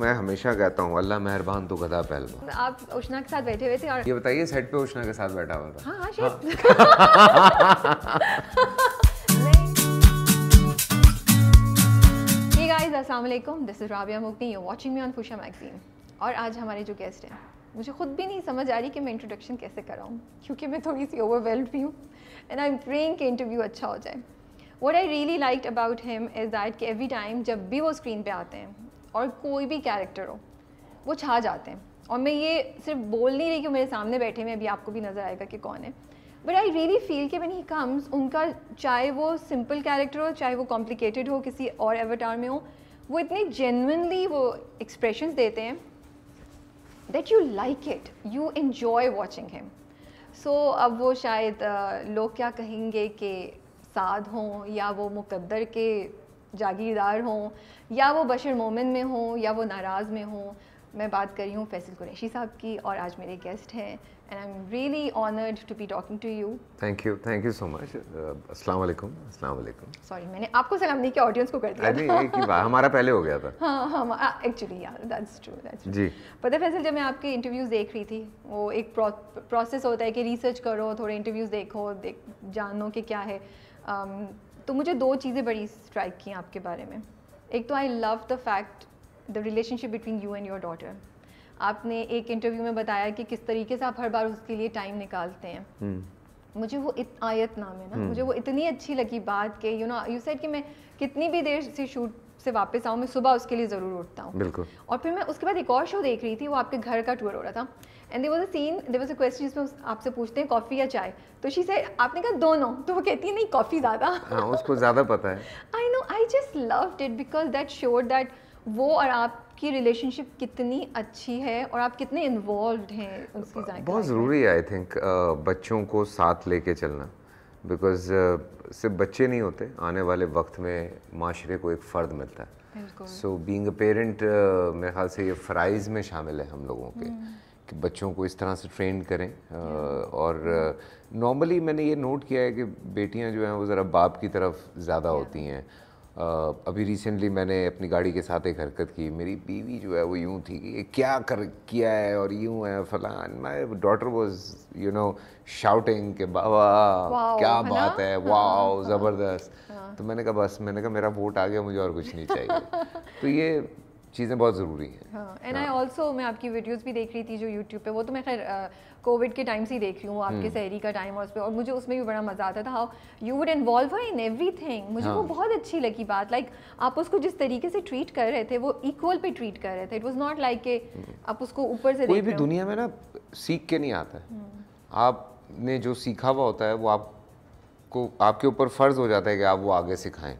मैं हमेशा कहता हूँ अल्लाह मेहरबान तो गधा पहलवान तो आप उष्णा के साथ बैठे हुए थे और ये बताइए सेट पे उष्णा के साथ बैठा हुआ था हाँ, हाँ, this is Rabia Mukti you watching me on Fuchsia magazine और आज हमारे जो गेस्ट हैं मुझे खुद भी नहीं समझ आ रही कि मैं इंट्रोडक्शन कैसे कराऊँ क्योंकि मैं थोड़ी सी ओवरवेल्ड भी हूँ एंड आई एम प्रेइंग कि इंटरव्यू अच्छा हो जाए what I really like about him is that कि एवरी टाइम जब भी वो स्क्रीन पे आते हैं और कोई भी कैरेक्टर हो वो छा जाते हैं और मैं ये सिर्फ बोल नहीं रही कि मेरे सामने बैठे हुए अभी आपको भी नज़र आएगा कि कौन है बट आई रियली फील कि वन ही कम्स उनका चाहे वो सिंपल कैरेक्टर हो चाहे वो कॉम्प्लिकेटेड हो किसी और एवटार में हो वो इतने जेनविनली वो एक्सप्रेशन देते हैं that you like it you enjoy watching him so अब वो शायद uh, लोग क्या कहेंगे कि साध हों या वो मुकद्दर के जागीरदार हों या वो बशर मोमिन में हों या वो नाराज़ में हों मैं बात कर रही हूँ फैसल कुरैशी साहब की और आज मेरे गेस्ट हैं and I am really honoured to be talking to you thank you thank you so much अस्सलाम वालेकुम अस्सलाम वालेकुम सॉरी मैंने आपको सलाम नहीं किया ऑडियंस को कर दिया था हमारा पहले हो गया था हाँ हाँ एक्चुअली दैट्स ट्रू दैट्स जी पता फैसल जब मैं आपके इंटरव्यूज़ देख रही थी वो एक प्रोसेस होता है कि रिसर्च करो थोड़े इंटरव्यूज़ देखो देख जानो कि क्या है um, तो मुझे दो चीज़ें बड़ी स्ट्राइक की आपके बारे में एक तो I love the fact the relationship between you and your daughter आपने एक इंटरव्यू में बताया कि किस तरीके से आप हर बार उसके लिए टाइम निकालते हैं hmm. मुझे वो इत, आयत नाम है ना hmm. मुझे वो इतनी अच्छी लगी बात कि यू नो यू सेड कि मैं कितनी भी देर से शूट से वापस आऊँ मैं सुबह उसके लिए ज़रूर उठता हूँ बिल्कुल और फिर मैं उसके बाद एक और शो देख रही थी वो आपके घर का टूर हो रहा था and there was a scene there was a question जिसमें आपसे पूछते हैं कॉफ़ी या चाय तो शी से आपने कहा दोनों तो वो कहती है नहीं कॉफ़ी ज़्यादा हाँ, उसको ज़्यादा पता है I know I just love it because that sure that वो और आप आपकी रिलेशनशिप कितनी अच्छी है और आप कितने इन्वॉल्व हैं उसकी बहुत ज़रूरी है आई थिंक बच्चों को साथ लेके चलना बिकॉज uh, सिर्फ बच्चे नहीं होते आने वाले वक्त में माशरे को एक फ़र्द मिलता है सो बींग पेरेंट मेरे ख्याल से ये फ़राइज़ में शामिल है हम लोगों के हम्म। कि बच्चों को इस तरह से ट्रेन करें आ, uh, और नॉर्मली uh, मैंने ये नोट किया है कि बेटियां जो हैं वो ज़रा बाप की तरफ ज़्यादा होती हैं अभी रिसेंटली मैंने अपनी गाड़ी के साथ एक हरकत की मेरी बीवी जो है वो यूं थी कि क्या कर किया है और यूँ है फलान my daughter was you know shouting के बाबा क्या बात है वाह हाँ, हाँ। ज़बरदस्त हाँ। तो मैंने कहा बस मैंने कहा मेरा वोट आ गया मुझे और कुछ नहीं चाहिए तो ये चीज़ें बहुत ज़रूरी हैं एंड आई ऑल्सो मैं आपकी वीडियोज भी देख रही थी जो यूट्यूब पर वो तो मैं खैर कोविड के टाइम से ही देख रही हूँ आपके हम्म। सहरी का टाइम और उस पर और मुझे उसमें भी बड़ा मज़ा आता था how you would involve her in everything मुझे वो हाँ। बहुत अच्छी लगी बात लाइक आप उसको जिस तरीके से ट्रीट कर रहे थे वो इक्वल पे ट्रीट कर रहे थे इट वॉज नॉट लाइक के आप उसको ऊपर से कोई भी दुनिया में ना सीख के नहीं आता हम्म। आपने जो सीखा हुआ होता है वो आपको आपके ऊपर फ़र्ज़ हो जाता है कि आप वो आगे सिखाएं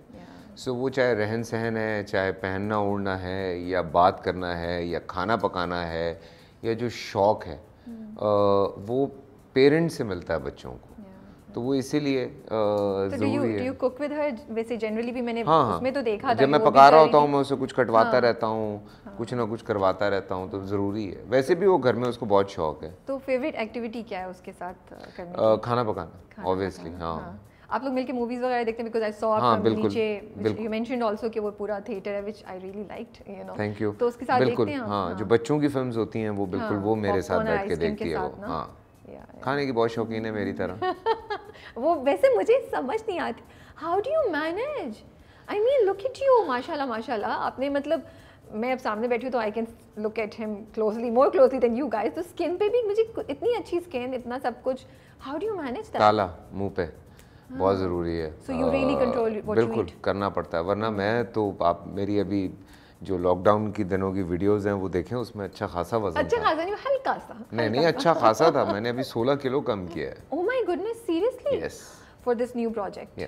सो so, वो चाहे रहन सहन है चाहे पहनना ओढ़ना है या बात करना है या खाना पकाना है या जो शौक़ है हम्म। वो पेरेंट्स से मिलता है बच्चों को तो वो इसीलिए तो जरूरी वैसे जनरली भी मैंने हाँ, हाँ, उसमें तो देखा जब मैं पका रहा होता हूँ मैं उसे कुछ कटवाता हाँ, रहता हूँ हाँ, कुछ ना कुछ करवाता रहता हूँ तो ज़रूरी है वैसे भी वो घर में उसको बहुत शौक है तो फेवरेट एक्टिविटी क्या है उसके साथ करने खाना पकाना ऑब्वियसली हाँ, हाँ। आप लोग मिलके मूवीज वगैरह देखते हैं बिकॉज आई सॉ आप नीचे यू मेंशनड आल्सो कि वो पूरा थिएटर है which I really liked you know thank you तो उसके साथ देखते हैं हां हाँ। जो बच्चों की फिल्म्स होती हैं वो हाँ, बिल्कुल वो मेरे साथ बैठ के देखती है वो हां खाने की बहुत शौकीन है मेरी तरह वो वैसे मुझे समझ नहीं आती how do you manage I mean look at you माशाल्लाह माशाल्लाह आपने मतलब मैं अब सामने बैठी हूँ तो I can look at him closely more closely than you guys तो स्किन पे भी मुझे इतनी अच्छी स्किन इतना सब कुछ how do you manage that ताला मुंह पे बहुत ज़रूरी है so you really control what बिल्कुल you eat. करना पड़ता है वरना मैं तो आप मेरी अभी जो लॉकडाउन की दिनों की वीडियोस हैं वो देखें उसमें अच्छा खासा वजन अच्छा खासा नहीं हल्का सा नहीं नहीं अच्छा खासा था मैंने अभी 16 किलो कम किया है oh my goodness seriously yes for this new project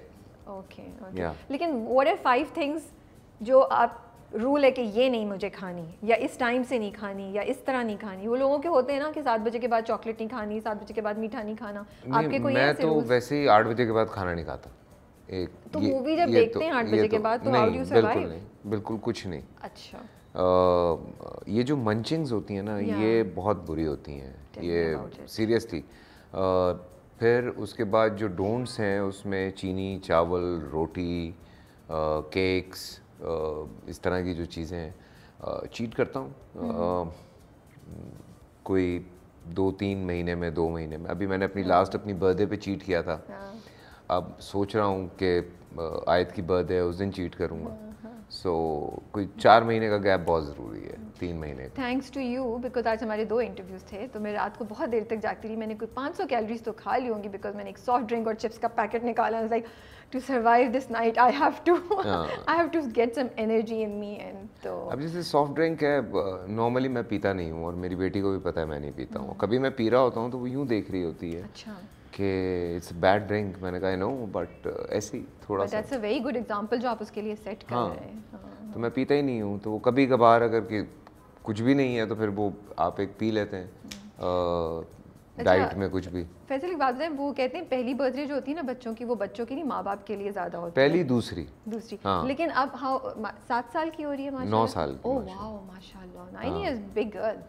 okay okay लेकिन व्हाट आर फाइव थिंग्स जो आप रूल है कि ये नहीं मुझे खानी या इस टाइम से नहीं खानी या इस तरह नहीं खानी वो लोगों के होते हैं ना कि सात बजे के बाद चॉकलेट नहीं खानी सात बजे के बाद मीठा नहीं खाना नहीं, आपके कोई मैं तो वैसे ही आठ बजे के बाद खाना नहीं खाता एक तो मूवी जब देखते तो- हैं आठ बजे के तो- बाद तो हाउ बिल्कुल नहीं बिल्कुल कुछ नहीं अच्छा ये जो मंचिंग्स होती हैं ना ये बहुत बुरी होती हैं ये सीरियसली फिर उसके बाद जो डोंट्स हैं उसमें चीनी चावल रोटी केक्स इस तरह की जो चीज़ें हैं चीट करता हूँ हम्म। हम्म, कोई दो तीन महीने में दो महीने में अभी मैंने अपनी लास्ट हाँ। अपनी बर्थडे पे चीट किया था हाँ। अब सोच रहा हूँ कि आयत की बर्थडे है उस दिन चीट करूँगा हाँ। सो so, कोई चार महीने का गैप बहुत ज़रूरी है तीन महीने थैंक्स टू यू बिकॉज आज हमारे दो इंटरव्यूज़ थे तो मैं रात को बहुत देर तक जागती रही मैंने कोई 500 कैलोरीज तो खा ली होंगी बिकॉज मैंने एक सॉफ्ट ड्रिंक और चिप्स का पैकेट निकाला like to survive this night I have to I have to get some energy in me and तो अब जैसे सॉफ्ट ड्रिंक है नॉर्मली मैं पीता नहीं हूँ और मेरी बेटी को भी पता है मैं नहीं पीता हूँ हम्म। कभी मैं पी रहा होता हूँ तो वो यूँ देख रही होती है अच्छा कि इट्स बैड ड्रिंक मैंने कहा नो बट uh, ऐसे ही थोड़ा सा वेरी गुड एग्जांपल जो आप उसके लिए सेट कर हाँ, रहे हैं हाँ। तो मैं पीता ही नहीं हूँ तो वो कभी कभार अगर कि कुछ भी नहीं है तो फिर वो आप एक पी लेते हैं डाइट हम्म। अच्छा, में कुछ भी फैसल एक बात बताएं वो कहते हैं पहली बर्थडे जो होती है ना बच्चों की वो बच्चों की नहीं माँ बाप के लिए ज्यादा होती पहली है दूसरी दूसरी हाँ। लेकिन अब हाँ सात साल की हो रही है नौ साल ओह वाओ माशाल्लाह नाइन इयर्स बिग गर्ल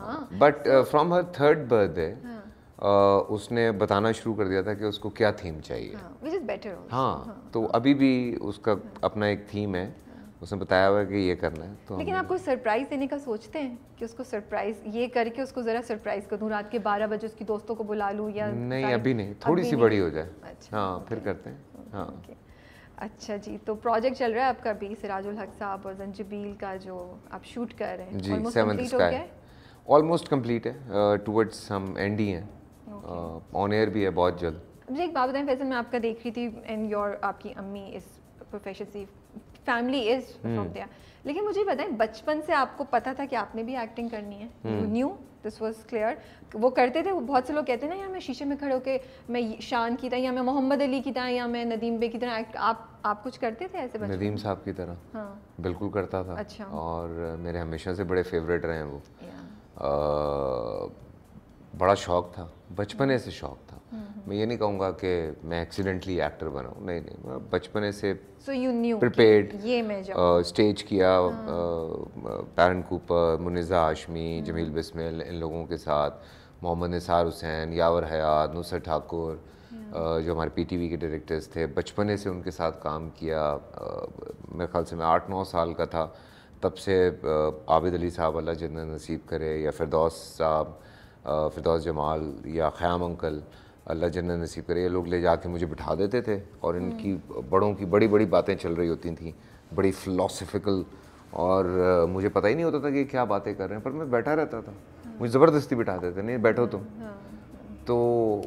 हाँ but from her third birthday उसने बताना शुरू कर दिया था कि उसको क्या थीम चाहिए हाँ, better हाँ हाँ तो हाँ, अभी भी उसका हाँ, अपना एक थीम है हाँ, उसने बताया हुआ है कि ये करना है तो लेकिन आप कोई सरप्राइज देने का सोचते हैं कि उसको सरप्राइज ये करके उसको जरा सरप्राइज कर दूँ रात के बारह बजे उसकी दोस्तों को बुला लूँ या नहीं अभी नहीं थोड़ी सी बड़ी हो जाए अच्छा। हाँ फिर करते हैं हाँ अच्छा जी तो प्रोजेक्ट चल रहा है आपका अभी सिराजुल हक साहब और जंजबील का जो आप शूट कर रहे हैं जी सेवन ऑलमोस्ट कंप्लीट है टूवर्ड्स हम एंड ही हैं ऑन एयर uh, भी है बहुत जल्द मुझे एक बात बताएं फैसल मैं आपका देख रही थी एंड योर आपकी अम्मी इस प्रोफेशन से फैमिली इज फ्रॉम देयर लेकिन मुझे बताएं बचपन से आपको पता था कि आपने भी एक्टिंग करनी है you knew this was clear वो करते थे वो बहुत से लोग कहते हैं ना यार मैं शीशे में खड़े होकर मैं शान की तरह या मैं मोहम्मद अली की तरह या मैं नदीम बे की तरह एक्ट आप आप कुछ करते थे ऐसे नदीम साहब की तरह हाँ बिल्कुल करता था अच्छा और मेरे हमेशा से बड़े फेवरेट रहे हैं वो uh, बड़ा शौक था बचपने हम्म। से शौक था हम्म, हम्म। मैं ये नहीं कहूँगा कि मैं एक्सीडेंटली एक्टर बनाऊँ नहीं नहीं नहीं बचपने से प्रिपेड स्टेज किया पैरन कूपर मुनिज़ा आशमी जमील बिस्मिल इन लोगों के साथ मोहम्मद निसार हुसैन यावर हयात नुसर ठाकुर जो हमारे पीटीवी के डायरेक्टर्स थे बचपने से उनके साथ काम किया मेरे ख्याल से मैं आठ नौ साल का था तब से आबिद अली साहब अल्लाह जन्ना नसीब करे या फिरदौस साहब फिदौस जमाल या ख़याम अंकल अल्लाह जन्न नसीब करे ये लोग ले जाके मुझे बिठा देते थे और हम्म। इनकी बड़ों की बड़ी बड़ी बातें चल रही होती थी बड़ी फ़िलासफ़िकल और मुझे पता ही नहीं होता था कि क्या बातें कर रहे हैं पर मैं बैठा रहता था हाँ। मुझे ज़बरदस्ती बिठा देते नहीं बैठो तुम हाँ, हाँ, तो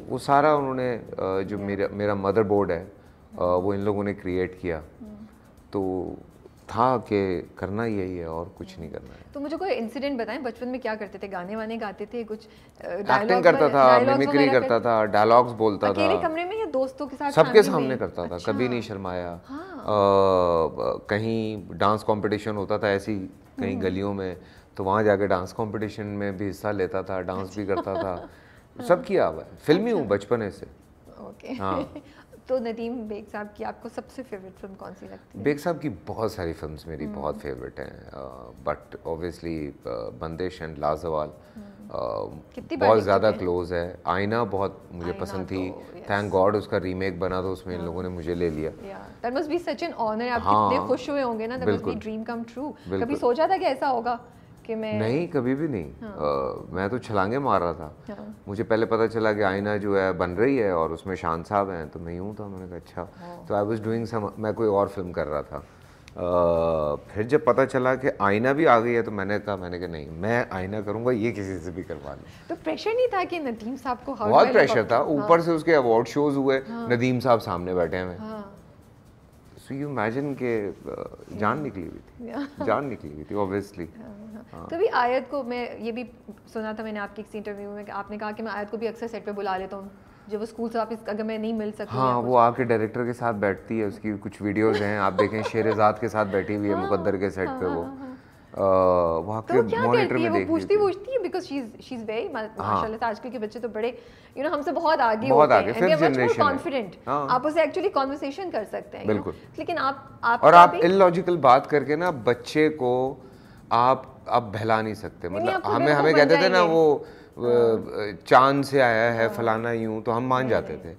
वो सारा उन्होंने जो मेरा मेरा मदर बोर्ड है वो इन लोगों ने क्रिएट किया हम्म। तो था कि करना यही है और कुछ नहीं करना है तो मुझे कोई इंसिडेंट बताएं बचपन में क्या करते थे गाने वाने गाते थे कुछ एक्टिंग करता था मिमिक्री करता था डायलॉग्स बोलता था कमरे में या दोस्तों के साथ सबके सामने करता था कभी नहीं अच्छा। शर्माया हाँ। कहीं डांस कॉम्पिटिशन होता था ऐसी कहीं हम्म। गलियों में तो वहाँ जाके डांस कॉम्पिटिशन में भी हिस्सा लेता था डांस भी करता था अच्छा। सब किया हुआ है फिल्मी हूँ अच्छा। बचपन से ओके हाँ तो नदीम बेग साहब की आपको सबसे फेवरेट फिल्म कौन सी लगती है बेग साहब की बहुत सारी फिल्म्स मेरी hmm. बहुत फेवरेट हैं but obviously Bandish and Lajawal बहुत ज़्यादा क्लोज है आईना बहुत मुझे आईना पसंद थी थैंक तो, गॉड उसका रीमेक बना तो उसमें इन हाँ। लोगों ने मुझे ले लिया that must be such an honour आप कितने हाँ। खुश हुए होंगे ना that must be dream come true कभी सोचा था कि ऐसा होगा कि मैं नहीं कभी भी नहीं हाँ। आ, मैं तो छलांगे मार रहा था हाँ। मुझे पहले पता चला कि आईना जो है बन रही है और उसमें शान साहब हैं तो मैं यूँ था मैंने कहा अच्छा हाँ। तो आई वॉज डूइंग सम मैं कोई और फिल्म कर रहा था आ, फिर जब पता चला कि आईना भी आ गई है तो मैंने कहा मैंने कहा नहीं मैं आईना करूँगा ये किसी से भी करवा लूँ तो प्रेशर नहीं था कि नदीम साहब को बहुत प्रेशर था ऊपर से हाँ। उसके अवार्ड शोज हुए हाँ। नदीम साहब सामने बैठे हैं सो यू इमेजिन के जान निकली हुई थी जान निकली हुई थी ऑब्वियसली कभी आयत को मैं ये भी सुना था मैंने आपकी किसी इंटरव्यू में आपने कहा कि मैं आयत को भी अक्सर सेट पे बुला लेता हूँ जब वो स्कूल से वापस अगर मैं नहीं मिल सकती हाँ वो आके डायरेक्टर के साथ बैठती है उसकी कुछ वीडियोस हैं आप देखें शेर के साथ बैठी हुई है हाँ। मुकद्दर के सेट हाँ, पे हाँ, वो वहाँ तो पूछती पूछती है बिकॉज वेरी हाँ। माशाल्लाह आजकल के बच्चे तो बड़े यू नो हमसे बहुत आगे बहुत आगे जनरेशन कॉन्फिडेंट हाँ। आप एक्चुअली कॉन्वर्सेशन कर सकते हैं बिल्कुल लेकिन आप आप और आप इलॉजिकल बात करके ना बच्चे को आप आप बहला नहीं सकते मतलब हमें हमें कहते थे ना वो चांद से आया है हाँ। फलाना यूँ तो हम मान जाते थे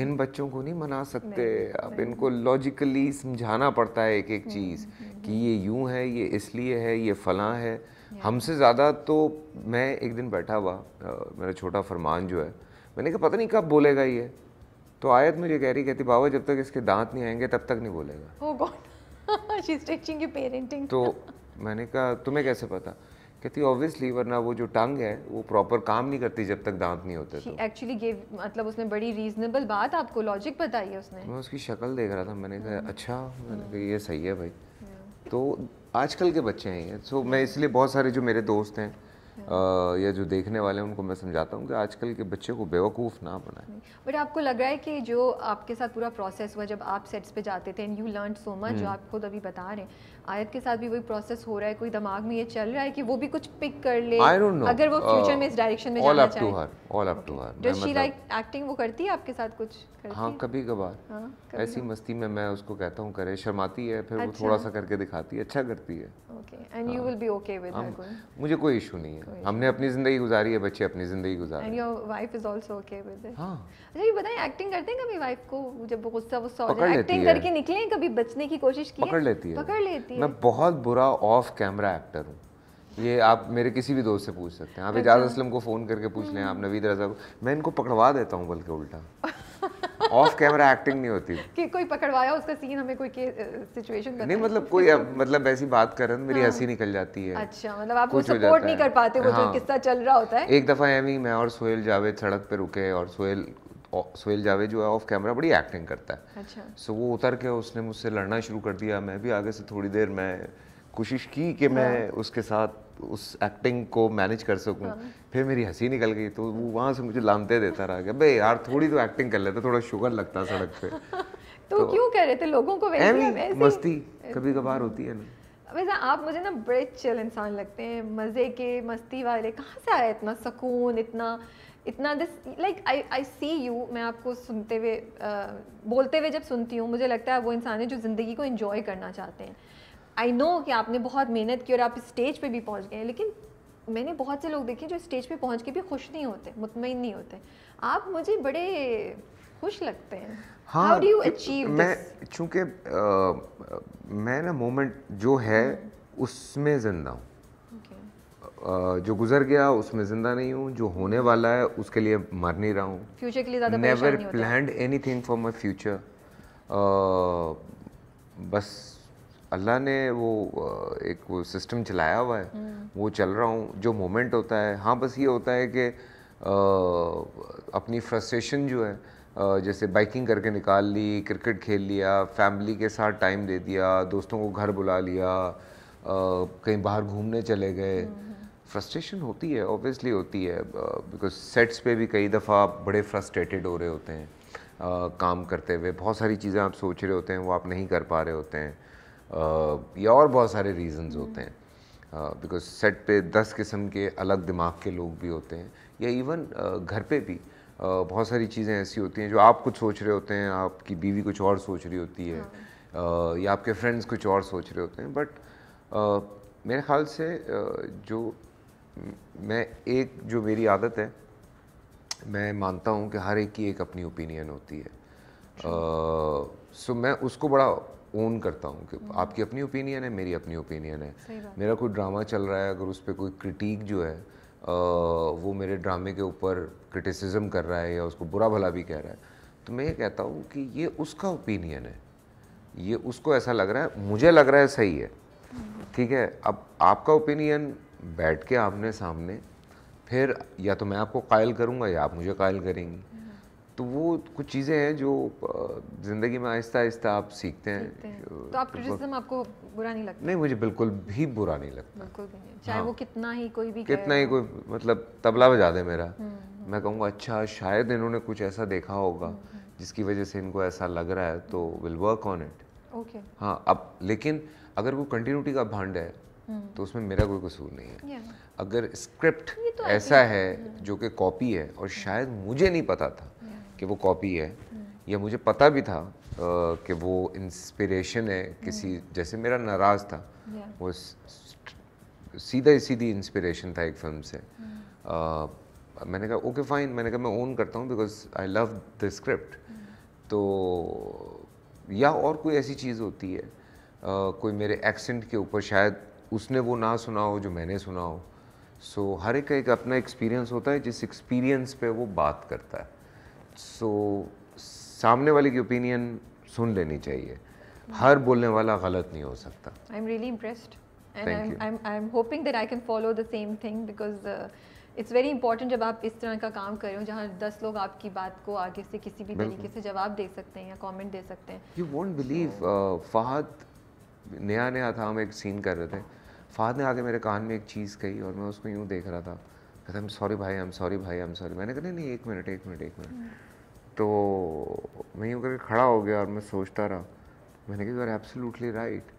इन बच्चों को नहीं मना सकते अब इनको लॉजिकली समझाना पड़ता है एक एक हम्म, चीज़ हम्म, हम्म, कि ये यूँ है ये इसलिए है ये फलां है हमसे ज़्यादा तो मैं एक दिन बैठा हुआ मेरा छोटा फरमान जो है मैंने कहा पता नहीं कब बोलेगा ये तो आयत मुझे कह रही कहती बाबा जब तक इसके दांत नहीं आएंगे तब तक नहीं बोलेगा oh तो मैंने कहा तुम्हें कैसे पता कहती ऑब्वियसली वरना वो जो टंग है वो प्रॉपर काम नहीं करती जब तक दांत नहीं होते एक्चुअली तो. मतलब उसने बड़ी रीजनेबल बात आपको लॉजिक बताई है उसने मैं उसकी शक्ल देख रहा था मैंने कहा hmm. अच्छा मैंने कहा ये सही है भाई hmm. तो आजकल के बच्चे हैं ये सो मैं इसलिए बहुत सारे जो मेरे दोस्त हैं हाँ। या जो देखने वाले हैं उनको मैं समझाता हूँ कि आजकल के बच्चे को बेवकूफ़ ना बनाए बट आपको लग रहा है कि जो आपके साथ पूरा प्रोसेस हुआ जब आप सेट्स पे जाते थे and you learn so much जो हम्म। आप खुद अभी बता रहे हैं आयत के साथ भी वही प्रोसेस हो रहा है कोई दिमाग में ये चल रहा है कि वो भी कुछ पिक कर ले अगर वो फ्यूचर में इस डायरेक्शन में जाना चाहे all up to her does she like acting वो करती है आपके साथ कुछ हाँ, हाँ कभी कभार ऐसी मस्ती में मैं उसको कहता हूँ करे शर्माती है फिर वो अच्छा। थोड़ा सा करके दिखाती है अच्छा करती है okay and you will be okay with मुझे कोई इशू नहीं है हमने अपनी जिंदगी गुजारी है बच्चे अपनी जिंदगी गुजार and your wife is also okay with it हां अच्छा ये बताएं एक्टिंग करते हैं कभी वाइफ को जब वो गुस्सा वुस्सा हो जाए एक्टिंग करके निकले कभी बचने की कोशिश की पकड़ लेती है पकड़ लेती है मैं बहुत बुरा ऑफ कैमरा एक्टर हूँ ये आप मेरे किसी भी दोस्त से पूछ सकते हैं आप अच्छा। इजाज असलम को फ़ोन करके पूछ लें आप हम्म। नवीद रजा को मैं इनको पकड़वा देता हूँ बल्कि उल्टा ऑफ कैमरा एक्टिंग नहीं होती कि कोई पकड़वाया उसका सीन हमें कोई सिचुएशन नहीं मतलब कोई अब, मतलब ऐसी बात कर रहे तो मेरी हाँ। हंसी निकल जाती है अच्छा मतलब आप कुछ सपोर्ट नहीं कर पाते वो हाँ। जो किस्सा चल रहा होता है एक दफा एमी मैं और सोहेल जावेद सड़क पे रुके और सोहेल सोहेल जावेद जो है ऑफ कैमरा बड़ी एक्टिंग करता है अच्छा सो वो उतर के उसने मुझसे लड़ना शुरू कर दिया मैं भी आगे से थोड़ी देर मैं कोशिश की कि मैं हाँ। उसके साथ उस एक्टिंग को मैनेज कर सकूं हाँ। फिर मेरी हंसी निकल गई तो वो वहाँ से मुझे लामते देता रहा गया भाई यार थोड़ी तो एक्टिंग कर लेता थोड़ा शुगर लगता सड़क पे तो, तो क्यों कह रहे थे लोगों को वैसे मस्ती कभी कभार होती है ना वैसे आप मुझे ना बड़े चिल इंसान लगते हैं मज़े के मस्ती वाले कहाँ से आया इतना सुकून इतना इतना this like I I see you मैं आपको सुनते हुए बोलते हुए जब सुनती हूँ मुझे लगता है वो इंसान है जो ज़िंदगी को इन्जॉय करना चाहते हैं आई नो कि आपने बहुत मेहनत की और आप स्टेज पे भी पहुंच गए लेकिन मैंने बहुत से लोग देखे जो स्टेज पे पहुंच के भी खुश नहीं होते मुतमिन नहीं होते आप मुझे बड़े खुश लगते हैं हाउ डू यू अचीव मैं चूंकि मैं ना मोमेंट जो है हम्म। उसमें ज़िंदा हूँ जो गुजर गया उसमें जिंदा नहीं हूँ जो होने वाला है उसके लिए मर नहीं रहा हूँ फ्यूचर के लिए ज़्यादा never plan anything for my future बस अल्लाह ने वो एक वो सिस्टम चलाया हुआ है हम्म। वो चल रहा हूँ जो मोमेंट होता है हाँ बस ये होता है कि अपनी फ्रस्ट्रेशन जो है जैसे बाइकिंग करके निकाल ली क्रिकेट खेल लिया फैमिली के साथ टाइम दे दिया दोस्तों को घर बुला लिया कहीं बाहर घूमने चले गए फ्रस्ट्रेशन हम्म, हम्म। होती है ऑब्वियसली होती है बिकॉज सेट्स पे भी कई दफ़ा आप बड़े फ्रस्ट्रेटेड हो रहे होते हैं काम करते हुए बहुत सारी चीज़ें आप सोच रहे होते हैं वो आप नहीं कर पा रहे होते हैं या और बहुत सारे रीज़न्स होते हैं बिकॉज uh, सेट पे दस किस्म के अलग दिमाग के लोग भी होते हैं या इवन uh, घर पे भी uh, बहुत सारी चीज़ें ऐसी होती हैं जो आप कुछ सोच रहे होते हैं आपकी बीवी कुछ और सोच रही होती है हाँ। या आपके फ्रेंड्स कुछ और सोच रहे होते हैं बट मेरे ख्याल से जो मैं एक जो मेरी आदत है मैं मानता हूँ कि हर एक की एक अपनी ओपिनियन होती है सो अच्छा। so मैं उसको बड़ा ओन करता हूँ कि हम्म। आपकी अपनी ओपिनियन है मेरी अपनी ओपिनियन है मेरा कोई ड्रामा चल रहा है अगर उस पर कोई क्रिटिक जो है आ, वो मेरे ड्रामे के ऊपर क्रिटिसिज्म कर रहा है या उसको बुरा भला भी कह रहा है तो मैं ये कहता हूँ कि ये उसका ओपिनियन है ये उसको ऐसा लग रहा है मुझे लग रहा है सही है हम्म। ठीक है अब आपका ओपिनियन बैठ के आपने सामने फिर या तो मैं आपको कायल करूँगा या आप मुझे कायल करेंगी तो वो कुछ चीज़ें हैं जो ज़िंदगी में आहिस्ता आहिस्ता आप सीखते हैं, हैं। तो आप क्रिटिसिज्म आपको बुरा नहीं लगता नहीं मुझे बिल्कुल भी बुरा नहीं लगता बिल्कुल भी नहीं चाहे हाँ। वो कितना ही कोई भी कितना ही कोई मतलब तबला बजा दे मेरा हम्म, हम्म। मैं कहूँगा अच्छा शायद इन्होंने कुछ ऐसा देखा होगा हम्म, जिसकी वजह से इनको ऐसा लग रहा है तो will work on it okay हाँ अब लेकिन अगर वो कंटिन्यूटी का भांड है तो उसमें मेरा कोई कसूर नहीं है अगर स्क्रिप्ट तो ऐसा है जो कि कॉपी है और शायद मुझे नहीं पता था कि वो कॉपी है या मुझे पता भी था कि वो इंस्पिरेशन है किसी हम्म। जैसे मेरा नाराज़ था वो सीधा ही सीधी इंस्पिरेशन था एक फिल्म से आ, हम्म। मैंने कहा ओके फाइन मैंने कहा मैं ओन करता हूँ because I love the script तो या और कोई ऐसी चीज़ होती है Uh, कोई मेरे एक्सेंट के ऊपर शायद उसने वो ना सुना हो जो मैंने सुना हो सो so, हर एक का एक अपना एक्सपीरियंस होता है जिस एक्सपीरियंस पे वो बात करता है सो so, सामने वाले की ओपिनियन सुन लेनी चाहिए हर बोलने वाला गलत नहीं हो सकता I am really impressed and I am hoping that I can follow the same thing because it's very important जब आप इस तरह का काम कर रहे हो जहाँ दस लोग आपकी बात को आगे से किसी भी तरीके से जवाब दे सकते हैं या कमेंट दे सकते हैं यू वोंट बिलीव फहद नया नया था हम एक सीन कर रहे थे फहद ने आके मेरे कान में एक चीज़ कही और मैं उसको यूँ देख रहा था कहते हम सॉरी भाई हम सॉरी भाई हम सॉरी मैंने कहा नहीं नहीं एक मिनट एक मिनट एक मिनट हम्म। तो मैं यूँ करके खड़ा हो गया और मैं सोचता रहा मैंने कहा यू आर एब्सोल्युटली राइट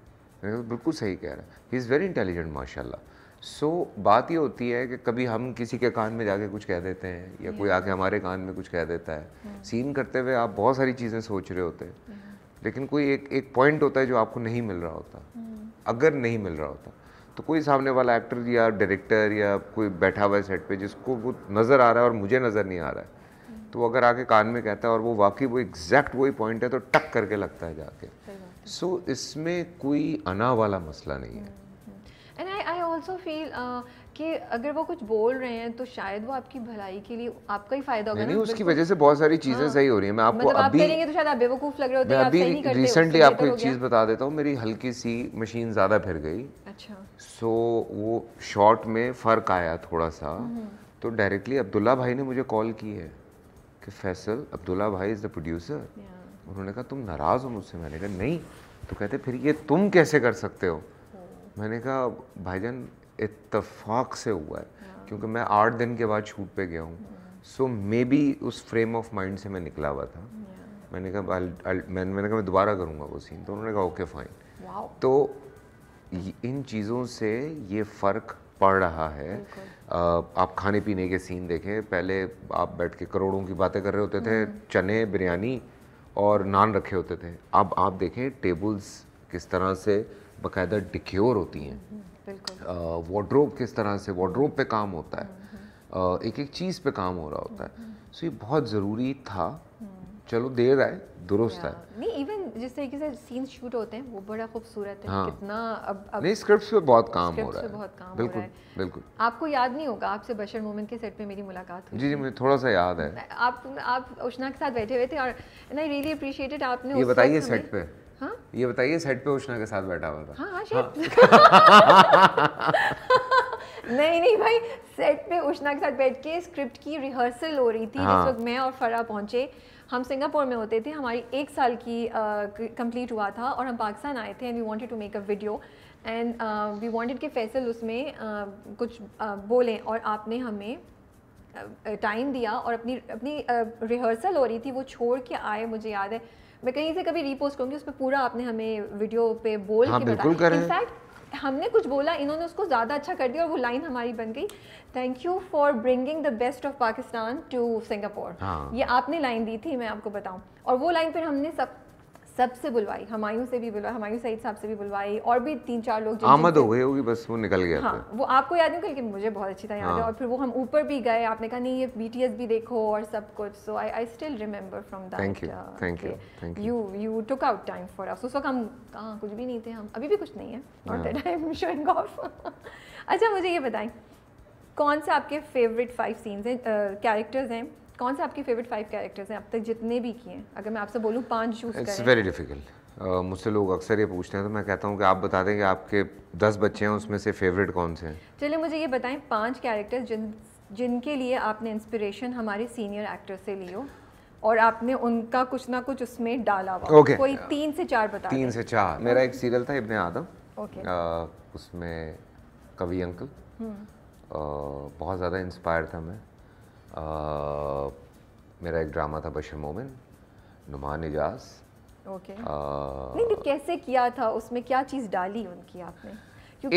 मैंने कहा बिल्कुल सही कह रहा ही इज़ वेरी इंटेलिजेंट माशाल्लाह सो so, बात ये होती है कि कभी हम किसी के कान में जाके कुछ कह देते हैं या कोई आके हमारे कान में कुछ कह देता है सीन हम्म। करते हुए आप बहुत सारी चीज़ें सोच रहे होते हैं हम्म। लेकिन कोई एक एक पॉइंट होता है जो आपको नहीं मिल रहा होता अगर नहीं मिल रहा होता तो कोई सामने वाला एक्टर या डायरेक्टर या कोई बैठा हुआ है सेट पे जिसको वो नज़र आ रहा है और मुझे नज़र नहीं आ रहा है तो अगर आके कान में कहता है और वो वाकई वो एग्जैक्ट वही पॉइंट है तो टक करके लगता है जाके सो so, इसमें कोई अना वाला मसला नहीं है and I I also feel कि अगर वो कुछ बोल रहे हैं तो शायद वो आपकी भलाई के लिए आपका ही फायदा होगा नहीं उसकी वजह से बहुत सारी चीज़ें हाँ। सही हो रही हैं मैं आपको मतलब अभी आप तो शायद आप बेवकूफ़ लग रहे होते हैं अभी रिसेंटली आपको एक चीज़ बता देता हूँ मेरी हल्की सी मशीन ज़्यादा फिर गई अच्छा सो so, वो शॉर्ट में फ़र्क आया थोड़ा सा हम्म। तो डायरेक्टली अब्दुल्ला भाई ने मुझे कॉल की है कि फैसल अब्दुल्ला भाई इज़ द प्रोड्यूसर उन्होंने कहा तुम नाराज़ हो मुझसे मैंने कहा नहीं तो कहते फिर ये तुम कैसे कर सकते हो oh। मैंने कहा भाईजान इतफाक़ से हुआ है क्योंकि मैं आठ दिन के बाद छूट पे गया हूँ सो मे बी उस फ्रेम ऑफ माइंड से मैं निकला हुआ था मैंने कहा मैंने कहा मैं दोबारा करूँगा वो सीन तो उन्होंने कहा ओके फाइन तो इन चीज़ों से ये फ़र्क पड़ रहा है आप खाने पीने के सीन देखें पहले आप बैठ के करोड़ों की बातें कर रहे होते थे हम्म। चने बिरयानी और नान रखे होते थे अब आप देखें टेबल्स किस तरह से बाकायदा डिक्योर होती हैं वार्ड्रोब हम्म, किस तरह से वार्ड्रोब पे काम होता है हम्म, एक एक चीज़ पे काम हो रहा होता है सो तो ये बहुत ज़रूरी था चलो देर आए दुरुस्त है नहीं इवन जिस तरीके से सीन्स शूट होते हैं वो बड़ा खूबसूरत है हाँ। कितना अब, अब नहीं स्क्रिप्ट्स पे बहुत काम हो रहा है बहुत काम बिल्कुल हो रहा है। बिल्कुल आपको याद नहीं होगा आपसे बशर मोमिन के सेट पे मेरी मुलाकात हुई जी जी मुझे थोड़ा सा याद है आप आप उष्णा के साथ बैठे हुए थे और आई रियली अप्रिशिएटेड आपने ये बताइए सेट पे हाँ ये बताइए सेट पे उष्णा के साथ बैठा हुआ था हाँ हाँ, हाँ। नहीं नहीं भाई सेट पे उष्णा के साथ बैठ के स्क्रिप्ट की रिहर्सल हो रही थी हाँ. जिस वक्त मैं और फरा पहुंचे हम सिंगापुर में होते थे हमारी एक साल की कंप्लीट हुआ था और हम पाकिस्तान आए थे and we wanted to make a video and we wanted कि फैसल उसमें uh, कुछ uh, बोलें और आपने हमें टाइम दिया और अपनी अपनी रिहर्सल हो रही थी वो छोड़ के आए मुझे याद है मैं कहीं से कभी रीपोस्ट करूँगी उस पर पूरा आपने हमें वीडियो पे बोल हाँ, के बताया इनफैक्ट हमने कुछ बोला इन्होंने उसको ज़्यादा अच्छा कर दिया और वो लाइन हमारी बन गई thank you for bringing the best of Pakistan to Singapore ये आपने लाइन दी थी मैं आपको बताऊँ और वो लाइन फिर हमने सब सबसे बुलवाई हमायूं से भी बुलवाई हमायूं सईद साहब से भी बुलवाई और भी तीन चार लोग आमद हो गए होगी बस वो निकल गया हाँ वो आपको याद नहीं कल कि मुझे बहुत अच्छी तरह याद है हाँ। और फिर वो हम ऊपर भी गए आपने कहा नहीं ये बीटीएस भी देखो और सब कुछ so I I still remember from that thank you thank you you you took out time for us उस वक्त हम कहाँ कुछ भी नहीं थे हम अभी भी कुछ नहीं है not that I am showing off अच्छा मुझे ये बताएं कौन से आपके फेवरेट फाइव सीन्स हैं कैरेक्टर्स uh, हैं कौन से आपके फेवरेट फाइव कैरेक्टर्स हैं अब तक जितने भी किए अगर मैं आपसे बोलूँ पांच चूज इट्स वेरी डिफिकल्ट मुझसे लोग अक्सर ये पूछते हैं तो मैं कहता हूँ कि आप बता दें कि आपके दस बच्चे हैं उसमें से फेवरेट कौन से हैं चलिए मुझे ये बताएं पांच कैरेक्टर्स जिन जिनके लिए आपने इंस्पिरेशन हमारे सीनियर एक्टर से लियो और आपने उनका कुछ ना कुछ उसमें डाला हुआ okay. कोई तीन से चार बता तीन से चार मेरा एक सीरियल था इब्ने आदम okay. उसमें कवि अंकल आ, हम्म। बहुत ज़्यादा इंस्पायर था मैं मेरा एक ड्रामा था बशर मोमिन नुमान एजाज ओके okay. नहीं नहीं तो कैसे किया था उसमें क्या चीज़ डाली उनकी आपने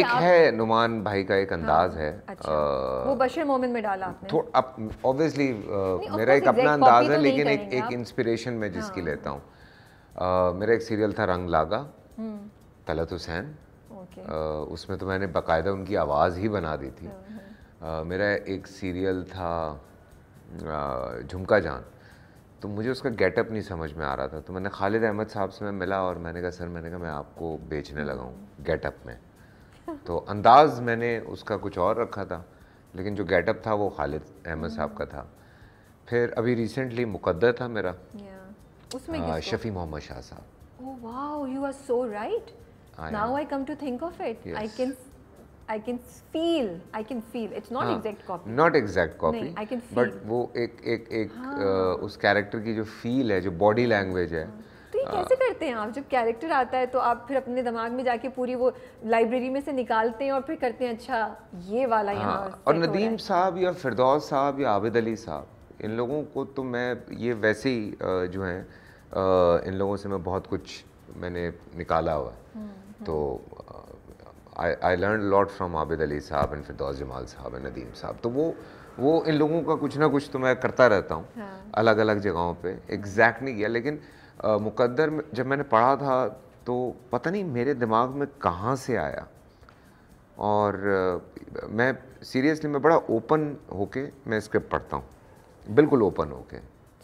एक आप... है नुमान भाई का एक अंदाज हाँ, है अच्छा, आ, वो बशर मोमिन में डाला आपने ऑब्वियसली मेरा एक अपना अंदाज है तो लेकिन एक एक इंस्पिरेशन मैं जिसकी हाँ, लेता हूँ मेरा एक सीरियल था रंग लागा हम्म। तलत हुसैन उसमें तो मैंने बाकायदा उनकी आवाज़ ही बना दी थी हाँ, हाँ। मेरा एक सीरियल था झुमका जान तो मुझे उसका गेटअप नहीं समझ में आ रहा था तो मैंने खालिद अहमद साहब से मैं मिला और मैंने कहा सर मैंने कहा मैं आपको बेचने लगा हूँ गेटअप में तो अंदाज़ मैंने उसका कुछ और रखा था लेकिन जो गेटअप था वो खालिद अहमद साहब का था फिर अभी रिसेंटली मुकद्दर था मेरा उसमें शफ़ी मोहम्मद शाह साहब oh wow you are so right I now am. i come to think I can feel I can feel it's not exact copy not exact copy I can but वो एक एक एक हाँ. उस कैरेक्टर की जो फील है जो बॉडी लैंग्वेज है हाँ। तो ये हाँ। कैसे करते हैं आप जब कैरेक्टर आता है तो आप फिर अपने दिमाग में जाके पूरी वो लाइब्रेरी में से निकालते हैं और फिर करते हैं अच्छा ये वाला हाँ, और नदीम साहब या फिरदौस साहब या आबिद अली साहब इन लोगों को तो मैं ये वैसे ही जो है इन लोगों से मैं बहुत कुछ मैंने निकाला हुआ है हम्म, हम्म। तो I I learn lot from Abid Ali sahab and फिरदौस जमाल साहब एंड नदीम साहब तो वो वो इन लोगों का कुछ ना कुछ तो मैं करता रहता हूँ हाँ। अलग अलग जगहों पे एग्जैक्ट नहीं किया लेकिन आ, मुकद्दर में जब मैंने पढ़ा था तो पता नहीं मेरे दिमाग में कहाँ से आया और आ, मैं सीरियसली मैं बड़ा ओपन होके मैं स्क्रिप्ट पढ़ता हूँ बिल्कुल ओपन होके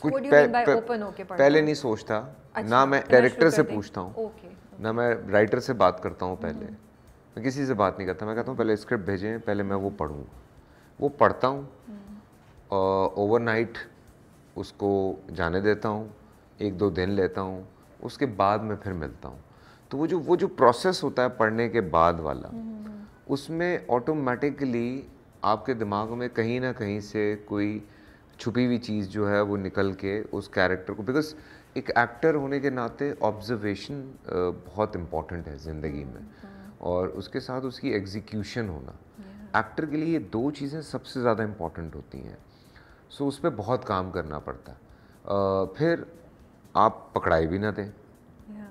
कुछ पह, पह, पह, पहले नहीं सोचता अच्छा, ना मैं डायरेक्टर तो से पूछता हूँ ना मैं राइटर से बात करता हूँ पहले हम्म। मैं किसी से बात नहीं करता मैं कहता हूँ पहले स्क्रिप्ट भेजें पहले मैं वो पढ़ूँ वो पढ़ता हूँ ओवरनाइट उसको जाने देता हूँ एक दो दिन लेता हूँ उसके बाद मैं फिर मिलता हूँ तो वो जो वो जो प्रोसेस होता है पढ़ने के बाद वाला उसमें ऑटोमेटिकली आपके दिमाग में कहीं ना कहीं से कोई छुपी हुई चीज़ जो है वो निकल के उस कैरेक्टर को बिकॉज एक एक्टर होने के नाते ऑब्जर्वेशन बहुत इम्पॉर्टेंट है ज़िंदगी में और उसके साथ उसकी एग्जीक्यूशन होना एक्टर के लिए ये दो चीज़ें सबसे ज़्यादा इम्पॉर्टेंट होती हैं सो उस पर बहुत काम करना पड़ता है फिर आप पकड़ाई भी ना दें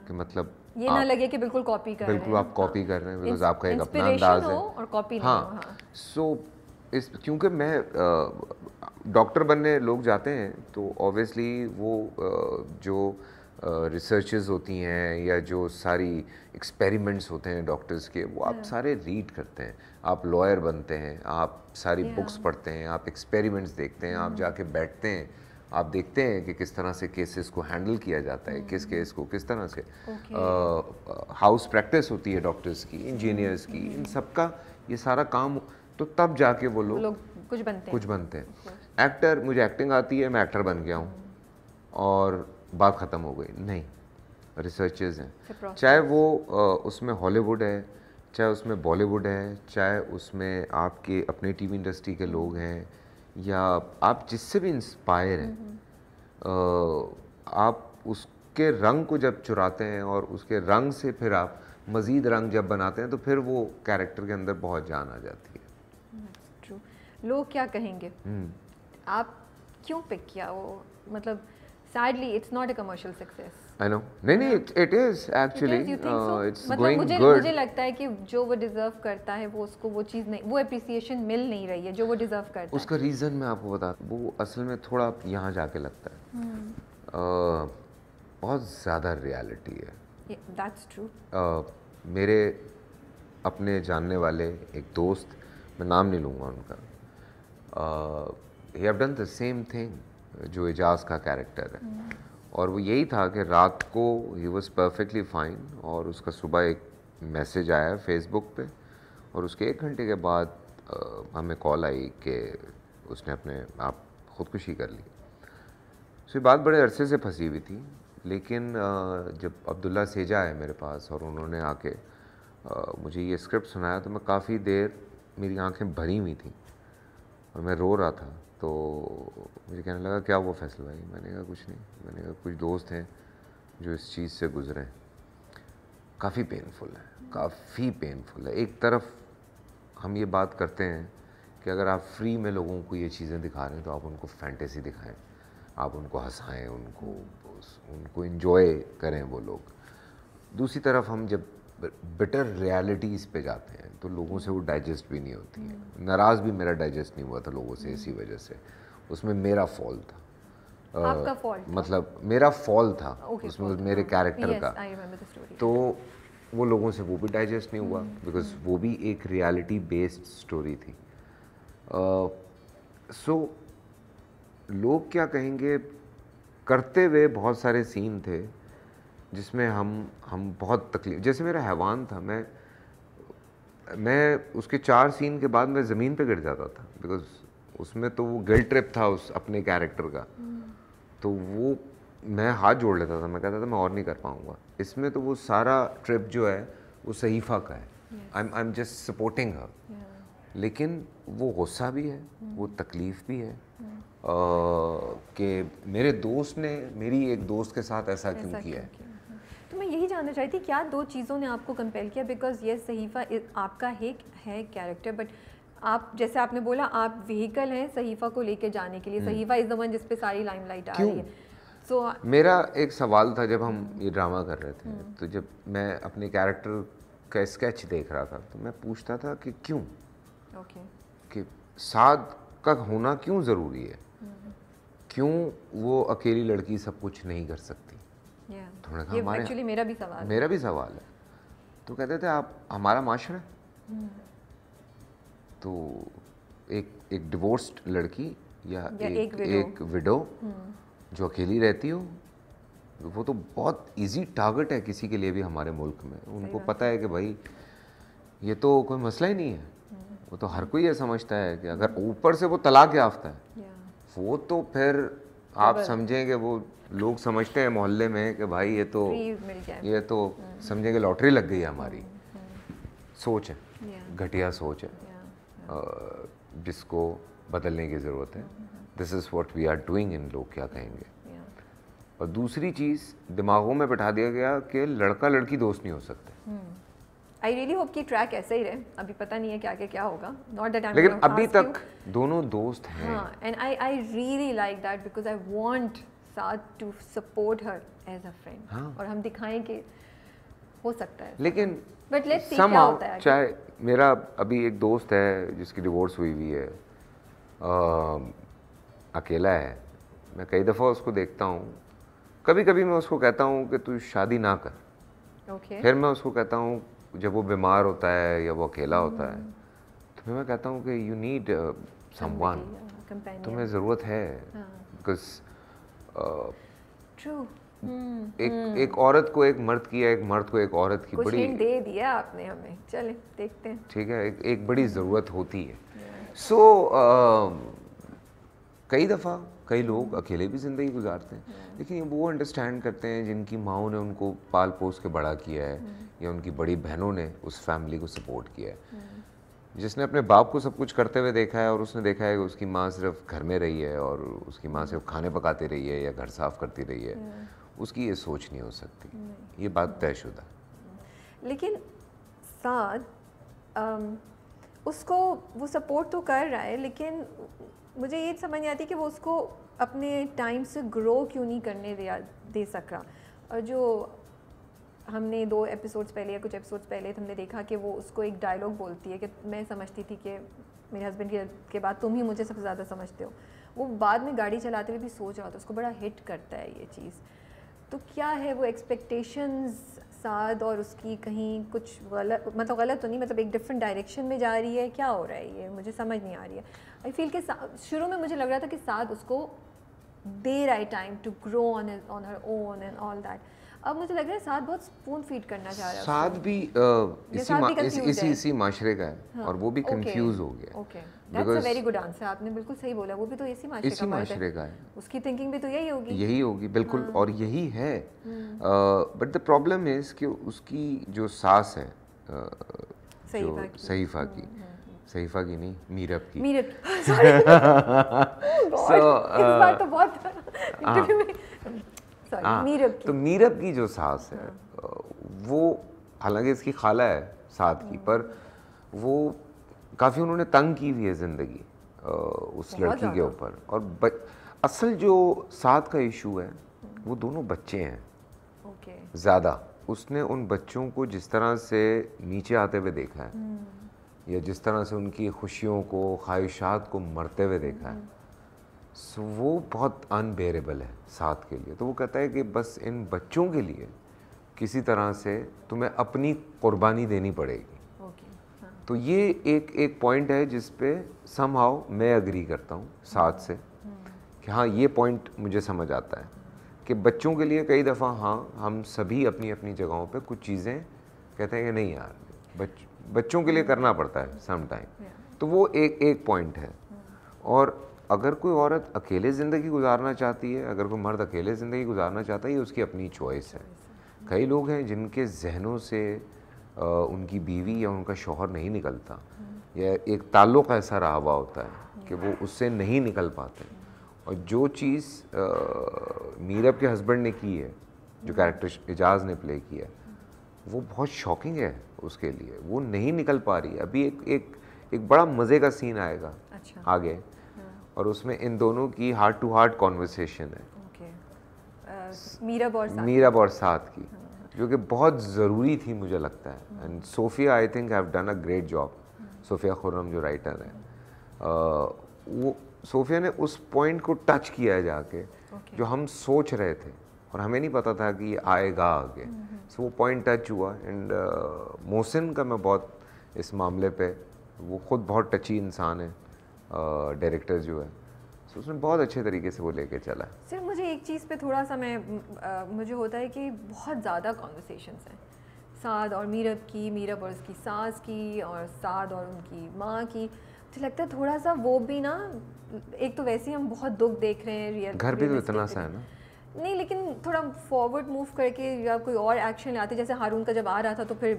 कि मतलब ये ना लगे कि बिल्कुल कॉपी कर बिल्कुल आप कॉपी कर रहे हैं बिकॉज आपका एक अपना अंदाज है और कॉपी हाँ सो हाँ। इस क्योंकि मैं डॉक्टर बनने लोग जाते हैं तो ऑब्वियसली वो जो रिसर्चेज होती हैं या जो सारी एक्सपेरिमेंट्स होते हैं डॉक्टर्स के वो आप हाँ। सारे रीड करते हैं आप लॉयर बनते हैं आप सारी बुक्स पढ़ते हैं आप एक्सपेरिमेंट्स देखते हैं आप हाँ। जाके बैठते हैं आप देखते हैं कि किस तरह से केसेस को हैंडल किया जाता है किस केस हाँ। को किस तरह से हाउस प्रैक्टिस होती है डॉक्टर्स की इंजीनियर्स की इन सबका ये सारा काम तो तब जाके वो लोग कुछ बनते कुछ बनते हैं एक्टर मुझे एक्टिंग आती है मैं एक्टर बन गया हूँ और बात ख़त्म हो गई नहीं रिसर्चर्स हैं चाहे वो उसमें हॉलीवुड है चाहे उसमें बॉलीवुड है चाहे उसमें आपके अपने टीवी इंडस्ट्री के लोग हैं या आप जिससे भी इंस्पायर हैं हम्म, हम्म। आप उसके रंग को जब चुराते हैं और उसके रंग से फिर आप मज़ीद रंग जब बनाते हैं तो फिर वो कैरेक्टर के अंदर बहुत जान आ जाती है हम्म, लोग क्या कहेंगे आप क्यों पिक किया वो मतलब sadly it's not a commercial success i know nahi nahi it, it is actually it is, you think uh, so? it's मतलब going मुझे, good मुझे लगता है कि जो वो डिजर्व करता है वो उसको वो चीज नहीं वो एप्रिसिएशन मिल नहीं रही है जो वो डिजर्व करता उसका रीजन मैं आपको बता वो असल में थोड़ा यहाँ जाके लगता है uh, बहुत ज्यादा रियलिटी है दैट्स yeah, ट्रू uh, मेरे अपने जानने वाले एक दोस्त मैं नाम नहीं लूँगा उनका ही have done the same thing जो एजाज का कैरेक्टर है और वो यही था कि रात को ही वॉज परफेक्टली फ़ाइन और उसका सुबह एक मैसेज आया फेसबुक पे और उसके एक घंटे के बाद हमें कॉल आई कि उसने अपने आप ख़ुदकुशी कर ली सो तो ये बात बड़े अरसे से फंसी हुई थी लेकिन जब अब्दुल्ला सेजा आए मेरे पास और उन्होंने आके मुझे ये स्क्रिप्ट सुनाया तो मैं काफ़ी देर मेरी आंखें भरी हुई थी और मैं रो रहा था तो मुझे कहने लगा क्या वो फैसल भाई मैंने कहा कुछ नहीं मैंने कहा कुछ दोस्त हैं जो इस चीज़ से गुजरे काफ़ी पेनफुल है काफ़ी पेनफुल है एक तरफ हम ये बात करते हैं कि अगर आप फ्री में लोगों को ये चीज़ें दिखा रहे हैं तो आप उनको फैंटेसी दिखाएं आप उनको हंसाएं उनको उनको इन्जॉय करें वो लोग दूसरी तरफ हम जब बेटर रियलिटीज़ पे जाते हैं तो लोगों से वो डाइजेस्ट भी नहीं होती है नाराज़ भी मेरा डाइजेस्ट नहीं हुआ था लोगों से इसी वजह से उसमें मेरा फॉल था आपका मतलब मेरा फॉल था okay, उसमें मेरे कैरेक्टर yes, का तो वो लोगों से वो भी डाइजेस्ट नहीं हुआ बिकॉज hmm, hmm. वो भी एक रियलिटी बेस्ड स्टोरी थी सो uh, so, लोग क्या कहेंगे करते हुए बहुत सारे सीन थे जिसमें हम हम बहुत तकलीफ जैसे मेरा हैवान था मैं मैं उसके चार सीन के बाद मैं ज़मीन पे गिर जाता था बिकॉज उसमें तो वो गर्ल ट्रिप था उस अपने कैरेक्टर का हम्म। तो वो मैं हाथ जोड़ लेता था मैं कहता था मैं और नहीं कर पाऊँगा इसमें तो वो सारा ट्रिप जो है वो सहीफ़ा का है I I am just supporting her लेकिन वो गुस्सा भी है हम्म। वो तकलीफ़ भी है हम्म। कि मेरे दोस्त ने मेरी एक दोस्त के साथ ऐसा, ऐसा क्यों किया है तो मैं यही जानना चाहती थी क्या दो चीज़ों ने आपको कंपेयर किया बिकॉज ये सहीफ़ा आपका एक है कैरेक्टर बट आप जैसे आपने बोला आप व्हीकल हैं सहीफ़ा को लेके जाने के लिए सहीफ़ा इज़ द वन पे सारी लाइमलाइट आ रही है सो so, मेरा एक सवाल था जब हम ये ड्रामा कर रहे थे हम्म। तो जब मैं अपने कैरेक्टर का स्केच देख रहा था तो मैं पूछता था कि क्यों ओके okay. कि साथ का होना क्यों ज़रूरी है हम्म। क्यों वो अकेली लड़की सब कुछ नहीं कर सकती उन्होंने कहा हमारे एक्चुअली मेरा भी सवाल मेरा भी सवाल है तो कहते थे आप हमारा माशरा हम्म। तो एक एक डिवोर्स्ड लड़की या, या एक, एक विडो हम्म। जो अकेली रहती हो वो तो बहुत इजी टारगेट है किसी के लिए भी हमारे मुल्क में उनको पता है कि भाई ये तो कोई मसला ही नहीं है हम्म। वो तो हर कोई ये समझता है कि अगर ऊपर से वो तलाक याफ्ता है वो तो फिर आप समझेंगे वो लोग समझते हैं मोहल्ले में कि भाई ये तो ये तो समझेंगे लॉटरी लग गई है हमारी हम्म, हम्म। सोच है घटिया सोच है जिसको बदलने की ज़रूरत है this is what we are doing in Log Kya कहेंगे और दूसरी चीज़ दिमागों में बैठा दिया गया कि लड़का लड़की दोस्त नहीं हो सकते हम्म। आई रियली होप कि ट्रैक ऐसे ही रहे अभी पता नहीं है क्या क्या क्या होगा नॉट दैट आई लेकिन अभी तक दोनों दोस्त हैं हां and I I really like that because I want Saad to support her as a friend और हम दिखाएं कि हो सकता है लेकिन बट लेट्स सी क्या होता है चाहे मेरा अभी एक दोस्त है जिसकी डिवोर्स हुई हुई है आ, अकेला है मैं कई दफ़ा उसको देखता हूँ कभी कभी मैं उसको कहता हूँ कि तू शादी ना कर okay. फिर मैं उसको कहता हूँ जब वो बीमार होता है या वो अकेला होता है तो फिर मैं कहता हूँ कि यू नीड समवन तुम्हें ज़रूरत है बिकॉज हाँ। ट्रू uh, हम्म, एक हम्म। एक औरत को एक मर्द की एक मर्द को एक औरत की बड़ी दे दिया आपने हमें चले देखते हैं ठीक है एक, एक बड़ी ज़रूरत होती है सो so, uh, कई दफ़ा कई लोग अकेले भी ज़िंदगी गुजारते हैं लेकिन वो अंडरस्टैंड करते हैं जिनकी माओ ने उनको पाल पोस के बड़ा किया है mm-hmm. या उनकी बड़ी बहनों ने उस फैमिली को सपोर्ट किया है हम्म। जिसने अपने बाप को सब कुछ करते हुए देखा है और उसने देखा है कि उसकी माँ सिर्फ घर में रही है और उसकी माँ सिर्फ खाने पकाती रही है या घर साफ करती रही है हम्म। उसकी ये सोच नहीं हो सकती ये बात तयशुदा लेकिन साथ उसको वो सपोर्ट तो कर रहा है लेकिन मुझे ये समझ नहीं आती कि वो उसको अपने टाइम से ग्रो क्यों नहीं करने दिया दे सक रहा और जो हमने दो एपिसोड्स पहले या कुछ एपिसोड्स पहले तो हमने देखा कि वो उसको एक डायलॉग बोलती है कि मैं समझती थी कि मेरे हस्बैंड के, के बाद तुम ही मुझे सबसे ज़्यादा समझते हो वो बाद में गाड़ी चलाते हुए भी सोच रहा था उसको बड़ा हिट करता है ये चीज़ तो क्या है वो एक्सपेक्टेशंस साध और उसकी कहीं कुछ गलत मतलब गलत तो नहीं मतलब एक डिफरेंट डायरेक्शन में जा रही है क्या हो रहा है ये मुझे समझ नहीं आ रही है आई फील के शुरू में मुझे लग रहा था कि साध उसको दे रहा है time to grow on on her own and all that अब मुझे लग रहा है साथ बहुत स्पून फीड करना चाह रहा है साथ भी uh, इसी इसी इसी माशरे का है हाँ, और वो भी कंफ्यूज हो गया okay that's a very good answer आपने बिल्कुल सही बोला वो भी तो इसी माशरे इसी का माशरे का है उसकी थिंकिंग भी तो यही होगी यही होगी बिल्कुल हाँ। और यही है बट द प्रॉब्लम इज कि उसकी जो सास है जो सहीफा की हाँ, सहीफा की नहीं मीरब की मीरब सॉरी सो इस बार तो बहुत हाँ, मीरब की तो मीरब की जो सास है हाँ। वो हालांकि इसकी खाला है साथ की हाँ। पर वो काफ़ी उन्होंने तंग की हुई है ज़िंदगी उस लड़की के ऊपर और ब, असल जो साथ का इशू है हम्म। वो दोनों बच्चे हैं ज़्यादा उसने उन बच्चों को जिस तरह से नीचे आते हुए देखा है हम्म। या जिस तरह से उनकी खुशियों को ख्वाहिशात को मरते हुए देखा है हम्म। सो so, वो बहुत अनबेरेबल है साथ के लिए तो वो कहता है कि बस इन बच्चों के लिए किसी तरह से तुम्हें अपनी कुर्बानी देनी पड़ेगी okay, हाँ। तो ये एक एक पॉइंट है जिस पे सम हाउ मैं अग्री करता हूँ साथ से हम्म। कि हाँ ये पॉइंट मुझे समझ आता है कि बच्चों के लिए कई दफ़ा हाँ हम सभी अपनी अपनी जगहों पे कुछ चीज़ें कहते हैं कि नहीं यार बच, बच्चों के लिए हम्म। करना पड़ता है सम टाइम तो वो एक एक पॉइंट है हम्म। और अगर कोई औरत अकेले ज़िंदगी गुजारना चाहती है अगर कोई मर्द अकेले ज़िंदगी गुजारना चाहता है ये उसकी अपनी चॉइस है कई लोग हैं जिनके जहनों से आ, उनकी बीवी या उनका शोहर नहीं निकलता या एक ताल्लुक ऐसा रहा हुआ होता है कि वो उससे नहीं निकल पाते और जो चीज़ मीरब के हस्बैंड ने की है जो कैरेक्टर एजाज ने प्ले किया वो बहुत शॉकिंग है उसके लिए वो नहीं निकल पा रही है अभी एक एक एक बड़ा मज़े का सीन आएगा अच्छा। आगे और उसमें इन दोनों की हार्ट टू हार्ट कॉन्वर्सेशन है uh, मीरा बौरसात साथ की जो कि बहुत ज़रूरी थी मुझे लगता है and Sofia I think have done a great job Sofia Khurram जो राइटर है uh, वो सोफिया ने उस पॉइंट को टच किया है जाके okay. जो हम सोच रहे थे और हमें नहीं पता था कि ये आएगा आगे सो so, वो पॉइंट टच हुआ एंड uh, मोहसिन का मैं बहुत इस मामले पे वो ख़ुद बहुत टची इंसान है डायरेक्टर जो है सो तो उसने बहुत अच्छे तरीके से वो लेके चला सर मुझे एक चीज़ पे थोड़ा सा मैं आ, मुझे होता है कि बहुत ज़्यादा कॉन्वर्सेशंस हैं साद और मीरब की मीरब और उसकी सास की और साद और उनकी माँ की मुझे लगता है थोड़ा सा वो भी ना एक तो वैसे ही हम बहुत दुख देख रहे हैं रियल घर भी तो इतना सा है ना नहीं लेकिन थोड़ा फॉरवर्ड मूव करके या कोई और एक्शन आते जैसे हारून का जब आ रहा था तो फिर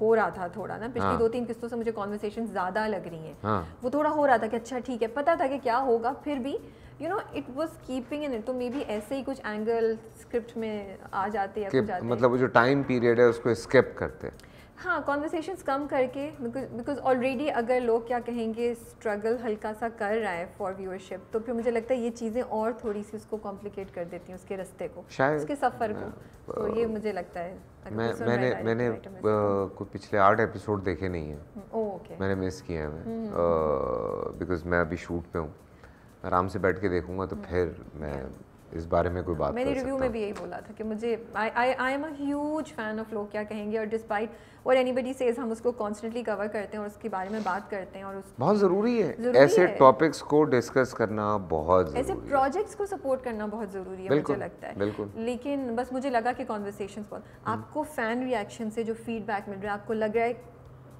हो रहा था थोड़ा ना पिछली हाँ। दो तीन किस्तों से मुझे कॉन्वर्सेशन ज़्यादा लग रही हैं हाँ। वो थोड़ा हो रहा था कि अच्छा ठीक है पता था कि क्या होगा फिर भी you know it was keeping in it तो मे बी ऐसे ही कुछ एंगल स्क्रिप्ट में आ जाते हैं मतलब वो जो टाइम पीरियड है उसको स्किप करते हैं हाँ कॉन्वर्सेशन कम करके बिकॉज ऑलरेडी अगर लोग क्या कहेंगे स्ट्रगल हल्का सा कर रहा है फॉर व्यूअरशिप तो फिर मुझे लगता है ये चीज़ें और थोड़ी सी उसको कॉम्प्लिकेट कर देती हैं उसके रास्ते को शायद उसके सफ़र को तो ये मुझे लगता है मैं मैंने मैंने कोई पिछले आठ एपिसोड देखे नहीं है ओके हम्म, oh, मैंने मिस किया है मैं बिकॉज मैं अभी शूट पे हूँ आराम से बैठ के देखूँगा तो हम्म। फिर मैं इस बारे में कोई बात मैंने रिव्यू में भी यही बोला था कि मुझे I I am huge fan of Log Kya कहेंगे और डिस्पाइट और एनीबडी सेज हम उसको कॉन्स्टेंटली कवर करते हैं और उसके बारे में बात करते हैं और उस बहुत ज़रूरी है जरूरी ऐसे टॉपिक्स को डिस्कस करना बहुत जरूरी ऐसे प्रोजेक्ट्स को सपोर्ट करना बहुत ज़रूरी है मुझे लगता है बिल्कुल लेकिन बस मुझे लगा कि कॉन्वर्सेशन बहुत हम्म। आपको फ़ैन रिएक्शन से जो फीडबैक मिल रहा है आपको लग रहा है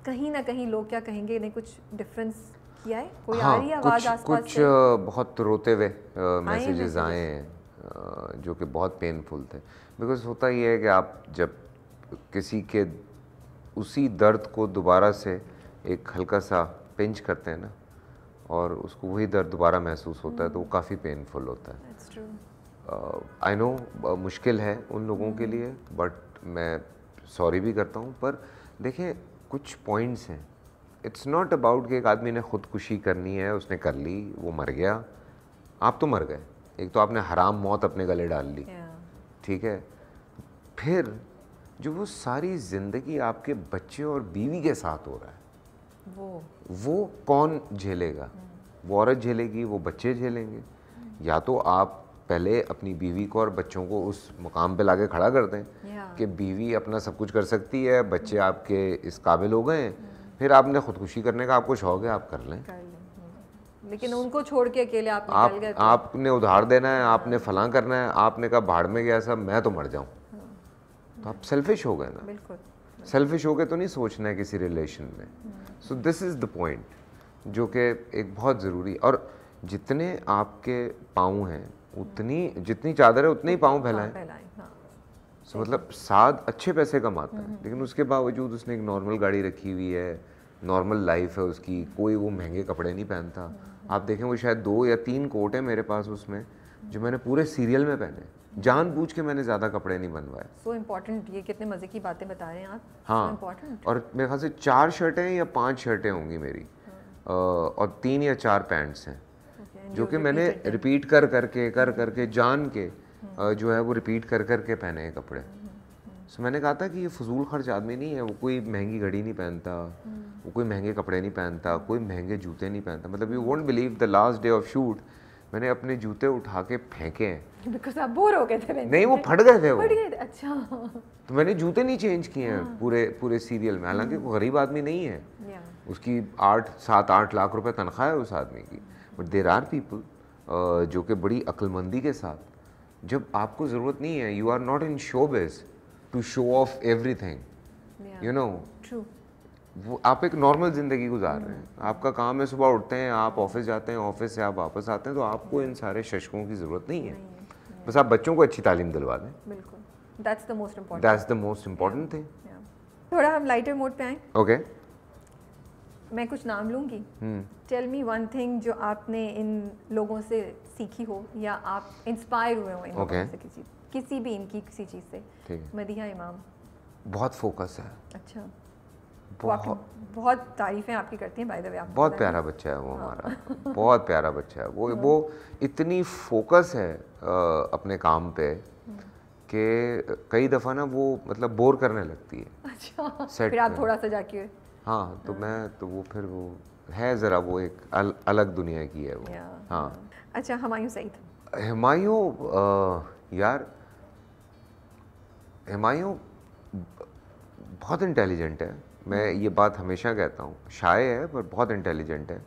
कहीं ना कहीं लोग क्या कहेंगे नहीं कुछ डिफरेंस किया है कोई हाँ, आ रही आवाज़ आसपास कुछ बहुत रोते हुए मैसेजेस आए हैं जो कि बहुत पेनफुल थे बिकॉज होता ये है कि आप जब किसी के उसी दर्द को दोबारा से एक हल्का सा पिंच करते हैं ना और उसको वही दर्द दोबारा महसूस होता है तो वो हम्म। काफ़ी पेनफुल होता है आई नो uh, uh, मुश्किल है उन लोगों के हम्म। लिए बट मैं सॉरी भी करता हूँ पर देखें कुछ पॉइंट्स हैं इट्स नॉट अबाउट कि एक आदमी ने खुदकुशी करनी है उसने कर ली वो मर गया आप तो मर गए एक तो आपने हराम मौत अपने गले डाल ली ठीक है फिर जो वो सारी ज़िंदगी आपके बच्चे और बीवी के साथ हो रहा है वो वो कौन झेलेगा hmm. वो औरत झेलेगी वो बच्चे झेलेंगे hmm. या तो आप पहले अपनी बीवी को और बच्चों को उस मुकाम पे लाके खड़ा कर दें कि बीवी अपना सब कुछ कर सकती है बच्चे hmm. आपके इस काबिल हो गए फिर आपने ख़ुदकुशी करने का आपको शौक है आप कर लें लेकिन उनको छोड़ के अकेले आप आप, गए तो- आपने उधार देना है आपने फलां करना है आपने कहा भाड़ में गया सब मैं तो मर जाऊँ हाँ। तो आप सेल्फिश हो गए ना बिल्कुल सेल्फिश हो गए तो नहीं सोचना है किसी रिलेशन में so this is the point जो कि एक बहुत ज़रूरी और जितने आपके पाँव हैं उतनी जितनी चादर है उतने ही पाँव फैलाएं हाँ, हाँ। सो मतलब साध अच्छे पैसे कमाता है हम्म, हम्म। लेकिन उसके बावजूद उसने एक नॉर्मल गाड़ी रखी हुई है नॉर्मल लाइफ है उसकी कोई वो महंगे कपड़े नहीं पहनता आप देखें वो शायद दो या तीन कोट है मेरे पास उसमें जो मैंने पूरे सीरियल में पहने जानबूझ के मैंने ज़्यादा कपड़े नहीं बनवाए सो इम्पोर्टेंट ये कितने मज़े की बातें बता रहे हैं आप हाँ इम्पोर्टेंट so और मेरे ख्याल से चार शर्टें या पांच शर्टें होंगी मेरी uh, और तीन या चार पैंट्स हैं okay, जो कि मैंने रिपीट कर करके कर करके hmm. जान के uh, जो है वो रिपीट कर करके पहने हैं कपड़े hmm. सो मैंने कहा था कि ये फजूल खर्च आदमी नहीं है वो कोई महंगी घड़ी नहीं पहनता वो कोई महंगे कपड़े नहीं पहनता कोई महंगे जूते नहीं पहनता मतलब you won't believe the last day of shoot मैंने अपने जूते उठा के फेंके हैं बिकॉज आप बोर हो गए थे नहीं वो फट गए थे वो अच्छा तो मैंने जूते नहीं चेंज किए हैं हाँ। पूरे पूरे सीरियल में हालांकि वो गरीब आदमी नहीं है उसकी आठ सात आठ लाख रुपए तनख्वाह है उस आदमी की बट देर आर पीपल जो कि बड़ी अक्लमंदी के साथ जब आपको ज़रूरत नहीं है you are not in showbiz to show off everything you know true वो आप एक नॉर्मल ज़िंदगी गुजार रहे हैं hmm. आपका काम है सुबह उठते हैं आप ऑफिस जाते हैं ऑफिस से आप वापस आते हैं तो आपको इन सारे शशकों की ज़रूरत नहीं है बस आप बच्चों को अच्छी तालीम दिलवा दें बिल्कुल that's the most important that's the most important thing थोड़ा हम लाइटर मोड पे आए ओके okay. मैं कुछ नाम लूंगी टेल मी वन थिंग जो आपने इन लोगों से सीखी हो या आप इंस्पायर हुए हो इन okay. लोगों से किसी किसी भी इनकी किसी चीज़ से मदिया इमाम बहुत फोकस है अच्छा तो बहुत बहुत तारीफ़ें आपकी करती हैं बाय द वे आप बहुत प्यारा बच्चा है वो हाँ। हमारा बहुत प्यारा बच्चा है वो वो इतनी फोकस है आ, अपने काम पे हम्म। कि कई दफ़ा ना वो मतलब बोर करने लगती है अच्छा फिर आप थोड़ा सा जाके हाँ तो हाँ। मैं तो वो फिर वो है ज़रा वो एक अल, अलग दुनिया की है वो हाँ अच्छा हमायूं था हमायूं यार हमायूँ बहुत इंटेलिजेंट है मैं हम्म। ये बात हमेशा कहता हूँ शाय है पर बहुत इंटेलिजेंट है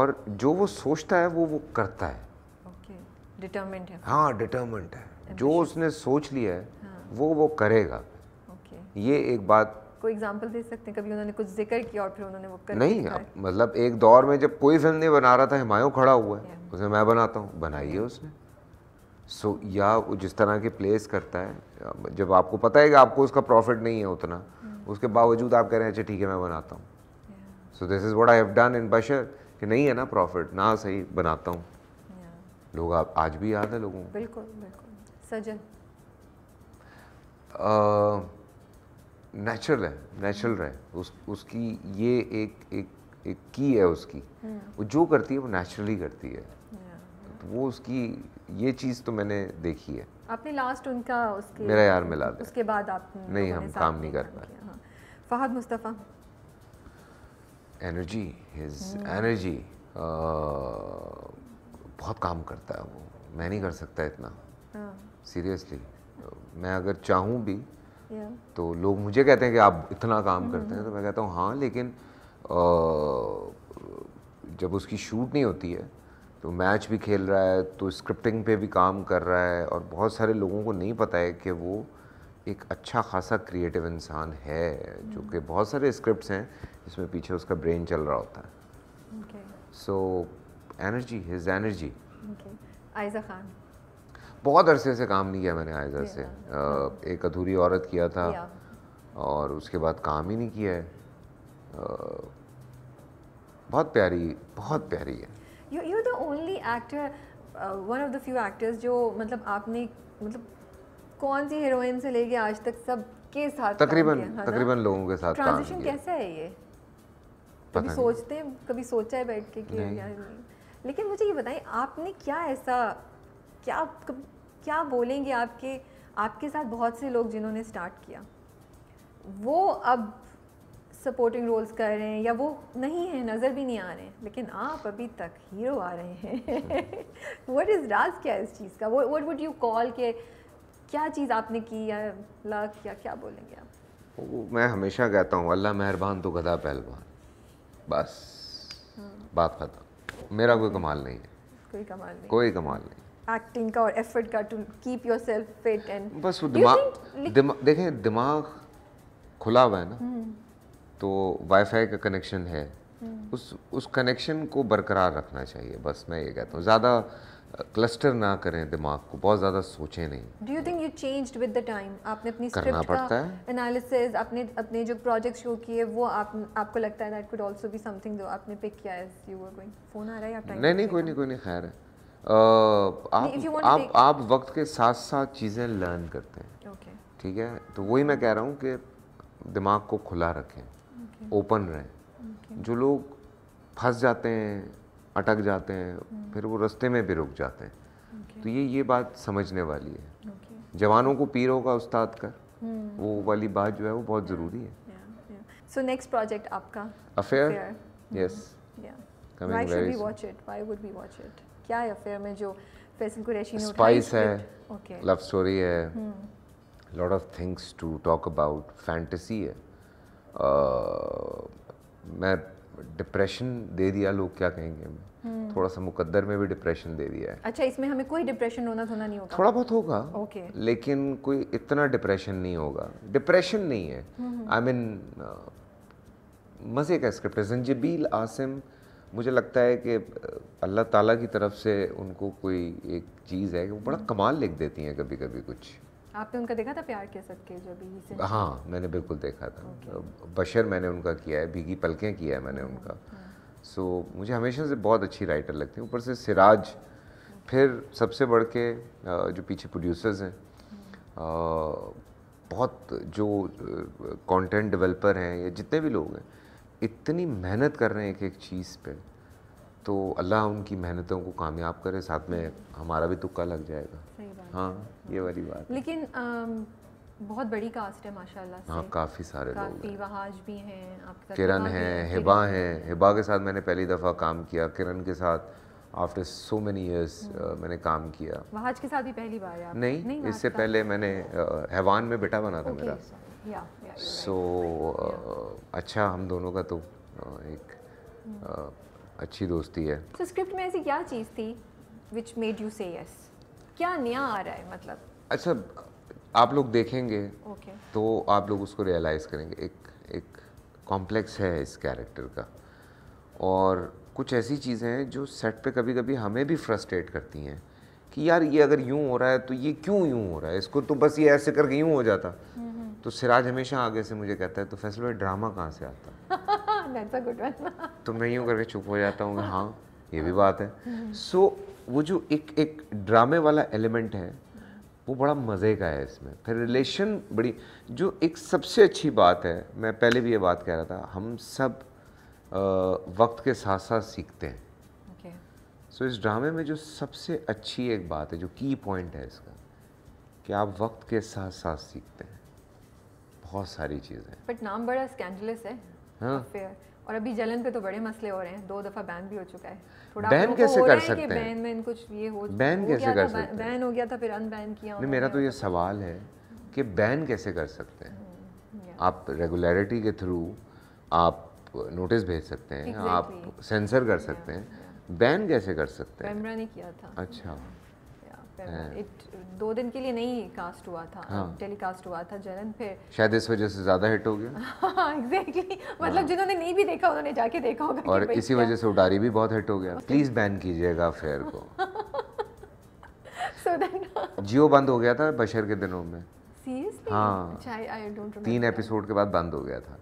और जो वो सोचता है वो वो करता है डिटर्मेंट okay. है हाँ डिटर्मेंट है Ambition. जो उसने सोच लिया है हाँ. वो वो करेगा okay. ये एक बात कोई एग्जांपल दे सकते हैं कभी उन्होंने कुछ जिक्र किया और फिर उन्होंने वो कर नहीं अब मतलब एक दौर में जब कोई फिल्म नहीं बना रहा था हमायूं खड़ा हुआ है yeah. उसने मैं बनाता हूँ बनाई है उसने सो so, या वो जिस तरह के प्लेस करता है जब आपको पता है कि आपको उसका प्रॉफिट नहीं है उतना hmm. उसके बावजूद आप कह रहे हैं अच्छा ठीक है मैं बनाता हूँ so this is what I have done in Bashar कि नहीं है ना प्रॉफिट ना सही बनाता हूँ yeah. लोग आप आज भी याद है लोगों को बिल्कुल बिल्कुल सजन नेचुरल है नेचुरल रहे उस उसकी ये एक एक एक की है उसकी hmm. वो जो करती है वो नेचुरली करती है hmm. वो उसकी ये चीज़ तो मैंने देखी है आपने लास्ट उनका उसके मेरा यार मिला दे उसके बाद आप नहीं हम काम नहीं कर पाए हाँ। Fahad Mustafa energy his energy बहुत काम करता है वो मैं नहीं कर सकता इतना सीरियसली हाँ। मैं अगर चाहूँ भी yeah. तो लोग मुझे कहते हैं कि आप इतना काम mm -hmm. करते हैं तो मैं कहता हूँ हाँ लेकिन आ, जब उसकी शूट नहीं होती है तो मैच भी खेल रहा है तो स्क्रिप्टिंग पे भी काम कर रहा है और बहुत सारे लोगों को नहीं पता है कि वो एक अच्छा खासा क्रिएटिव इंसान है जो कि बहुत सारे स्क्रिप्ट हैं जिसमें पीछे उसका ब्रेन चल रहा होता है so energy his energy Ayeza Khan बहुत अरसे से काम नहीं किया मैंने आयजा से एक अधूरी औरत किया था और उसके बाद काम ही नहीं किया है बहुत प्यारी बहुत प्यारी है you you the only actor one of the few actors जो मतलब आपने मतलब कौन सी हीरोइन से लेके आज तक सब के साथ तकरीबन तकरीबन लोगों के साथ ट्रांजिशन कैसा है ये कभी सोचते हैं कभी सोचा है बैठ के कि लेकिन मुझे ये बताएं आपने क्या ऐसा क्या क्या बोलेंगे आपके आपके साथ बहुत से लोग जिन्होंने स्टार्ट किया वो अब सपोर्टिंग रोल्स कर रहे हैं या वो नहीं है नज़र भी नहीं आ रहे हैं लेकिन आप अभी तक हीरो आ रहे हैं व्हाट इज़ राज क्या है इस चीज़ का व्हाट वुड यू कॉल के क्या चीज़ आपने की या लक या क्या बोलेंगे आप मैं हमेशा कहता हूँ अल्लाह मेहरबान तो गदा पहलवान बस हाँ। बात खत्म मेरा कोई कमाल नहीं है कोई कमाल नहीं कोई कमाल नहीं एक्टिंग का और एफर्ट का to keep yourself fit and बस वो दिमाग दिमा, देखें दिमाग खुला हुआ है ना हम्म। तो वाईफाई का कनेक्शन है हम्म। उस उस कनेक्शन को बरकरार रखना चाहिए बस मैं ये कहता हूँ ज़्यादा क्लस्टर ना करें दिमाग को बहुत ज़्यादा सोचें नहीं do you think you change with the time आपने अपनी करना पड़ता है एनालिसिस अपने अपने जो प्रोजेक्ट शो किए वो आप आपको लगता है that could also be something जो आपने पिक किया as you were going phone आ रहा है या टाइम नहीं नहीं कोई नहीं कोई नहीं खैर है आप आप आप वक्त के साथ साथ चीज़ें लर्न करते हैं ओके ठीक है तो वही मैं कह रहा हूँ कि दिमाग को खुला रखें ओपन रहें जो लोग फंस जाते हैं अटक जाते हैं हम्म। फिर वो रस्ते में भी रुक जाते हैं तो ये ये बात समझने वाली है जवानों को पीरों का उस्ताद हम्म। कर वो वाली बात जो है वो बहुत ज़रूरी है सो नेक्स्ट प्रोजेक्ट आपका अफेयर यस mm-hmm. क्या है अफेयर में जो फैसल कुरैशी ने स्पाइस है लव स्टोरी है lot of things to talk about fantasy है मैं डिप्रेशन दे दिया लोग क्या कहेंगे मैं हम्म। थोड़ा सा मुकद्दर में भी डिप्रेशन दे दिया है अच्छा इसमें हमें कोई डिप्रेशन होना धोना नहीं होगा थोड़ा बहुत होगा ओके okay. लेकिन कोई इतना डिप्रेशन नहीं होगा डिप्रेशन नहीं है आई मीन मज़े का स्क्रिप्ट है जंजबील आसिम मुझे लगता है कि अल्लाह ताला की तरफ से उनको कोई एक चीज़ है कि वो बड़ा हम्म। कमाल लिख देती हैं कभी कभी कुछ आपने उनका देखा था प्यार के सदके जो अभी हाँ मैंने बिल्कुल देखा था okay. बशर मैंने उनका किया है भीगी पलकें किया है मैंने उनका सो hmm. so, मुझे हमेशा से बहुत अच्छी राइटर लगती है ऊपर से सिराज फिर सबसे बढ़ के जो पीछे प्रोड्यूसर्स हैं hmm. बहुत जो कंटेंट डेवलपर हैं या जितने भी लोग हैं इतनी मेहनत कर रहे हैं एक एक चीज़ पे तो अल्लाह उनकी मेहनतों को कामयाब करे साथ में हमारा भी तुक्का लग जाएगा हाँ ये वाली बात लेकिन बहुत बड़ी कास्ट है माशाल्लाह हाँ, से हाँ काफ़ी सारे काफी लोग वहाँ आज भी हैं आपके किरण है हिबा है हिबा के साथ मैंने पहली दफ़ा काम किया किरण के साथ आफ्टर सो मैनी ईयर्स मैंने काम किया वहाज के साथ ही पहली बार आप नहीं, नहीं इससे पहले मैंने हैवान में बेटा बना था मेरा सो अच्छा हम दोनों का तो एक हम्म। अच्छी दोस्ती है तो स्क्रिप्ट में ऐसी क्या चीज़ थी which made you say yes क्या नया आ रहा है मतलब अच्छा आप लोग देखेंगे okay. तो आप लोग उसको रियलाइज़ करेंगे एक एक कॉम्प्लेक्स है इस कैरेक्टर का और कुछ ऐसी चीज़ें हैं जो सेट पे कभी कभी हमें भी फ्रस्ट्रेट करती हैं कि यार ये अगर यूँ हो रहा है तो ये क्यों यूँ हो रहा है इसको तो बस ये ऐसे करके यूँ हो जाता हम्म, हम्म। तो सिराज हमेशा आगे से मुझे कहता है तो फैसल भाई ड्रामा कहाँ से आता तो मैं यूँ करके चुप हो जाता हूँ हाँ ये भी हाँ। बात है सो हम्म। so, वो जो एक एक ड्रामे वाला एलिमेंट है वो बड़ा मज़े का है इसमें फिर रिलेशन बड़ी जो एक सबसे अच्छी बात है मैं पहले भी ये बात कह रहा था हम सब आ, वक्त के साथ साथ सीखते हैं सो okay. so, इस ड्रामे में जो सबसे अच्छी एक बात है जो की पॉइंट है इसका कि आप वक्त के साथ साथ सीखते हैं बहुत सारी चीज़ें बट नाम बड़ा स्कैंडलेस है हाँ? और अभी जलन पे तो बड़े मसले हो रहे हैं दो दफा बैन भी हो चुका है थोड़ा बैन कैसे कर सकते हैं बैन में कुछ ये हो बैन कैसे कर सकते हैं बैन हो गया था फिर अनबैन किया नहीं मेरा तो ये सवाल है कि बैन कैसे कर सकते हैं hmm, आप रेगुलरिटी के थ्रू आप नोटिस भेज सकते हैं आप सेंसर कर सकते हैं बैन कैसे कर सकते हैं कैमरा ने किया था अच्छा इट हाँ। दो दिन के लिए नहीं कास्ट हुआ था हाँ. टेलीकास्ट हुआ था जलन फिर शायद इस वजह से ज़्यादा हिट हो गया एग्जैक्टली हाँ, exactly. मतलब हाँ. मतलब जिन्होंने नहीं भी देखा उन्होंने जाके देखा होगा और इसी वजह से उडारी भी बहुत हिट हो गया प्लीज़ बैन कीजिएगा फेयर को जियो uh, बंद हो गया था बशर के दिनों में हाँ अच्छा, तीन एपिसोड के बाद बंद हो गया था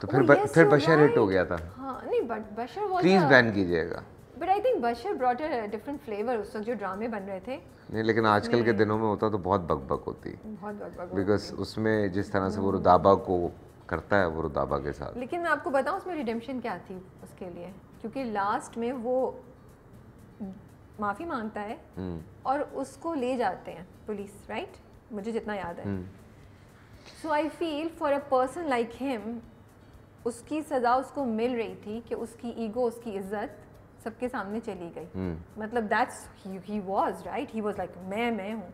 तो oh, फिर फिर बशर हिट हो गया था प्लीज़ हाँ, बैन कीजिएगा but I think Bashar brought a different flavour उस वक्त जो ड्रामे बन रहे थे नहीं लेकिन आजकल के दिनों में होता तो बहुत बकबक होती बहुत बकबक बिकॉज उसमें जिस तरह से वो रुदाबा को करता है वो रुदाबा के साथ लेकिन मैं आपको बताऊँ उसमें रिडेम्पशन क्या थी उसके लिए क्योंकि लास्ट में वो माफ़ी मांगता है हम्म। और उसको ले जाते हैं पुलिस राइट मुझे जितना याद है so I feel for a person like him उसकी सज़ा उसको मिल रही थी कि उसकी ईगो उसकी इज़्ज़त सबके सामने चली गई हम्म। मतलब that's he was right he was like मैं मैं हूँ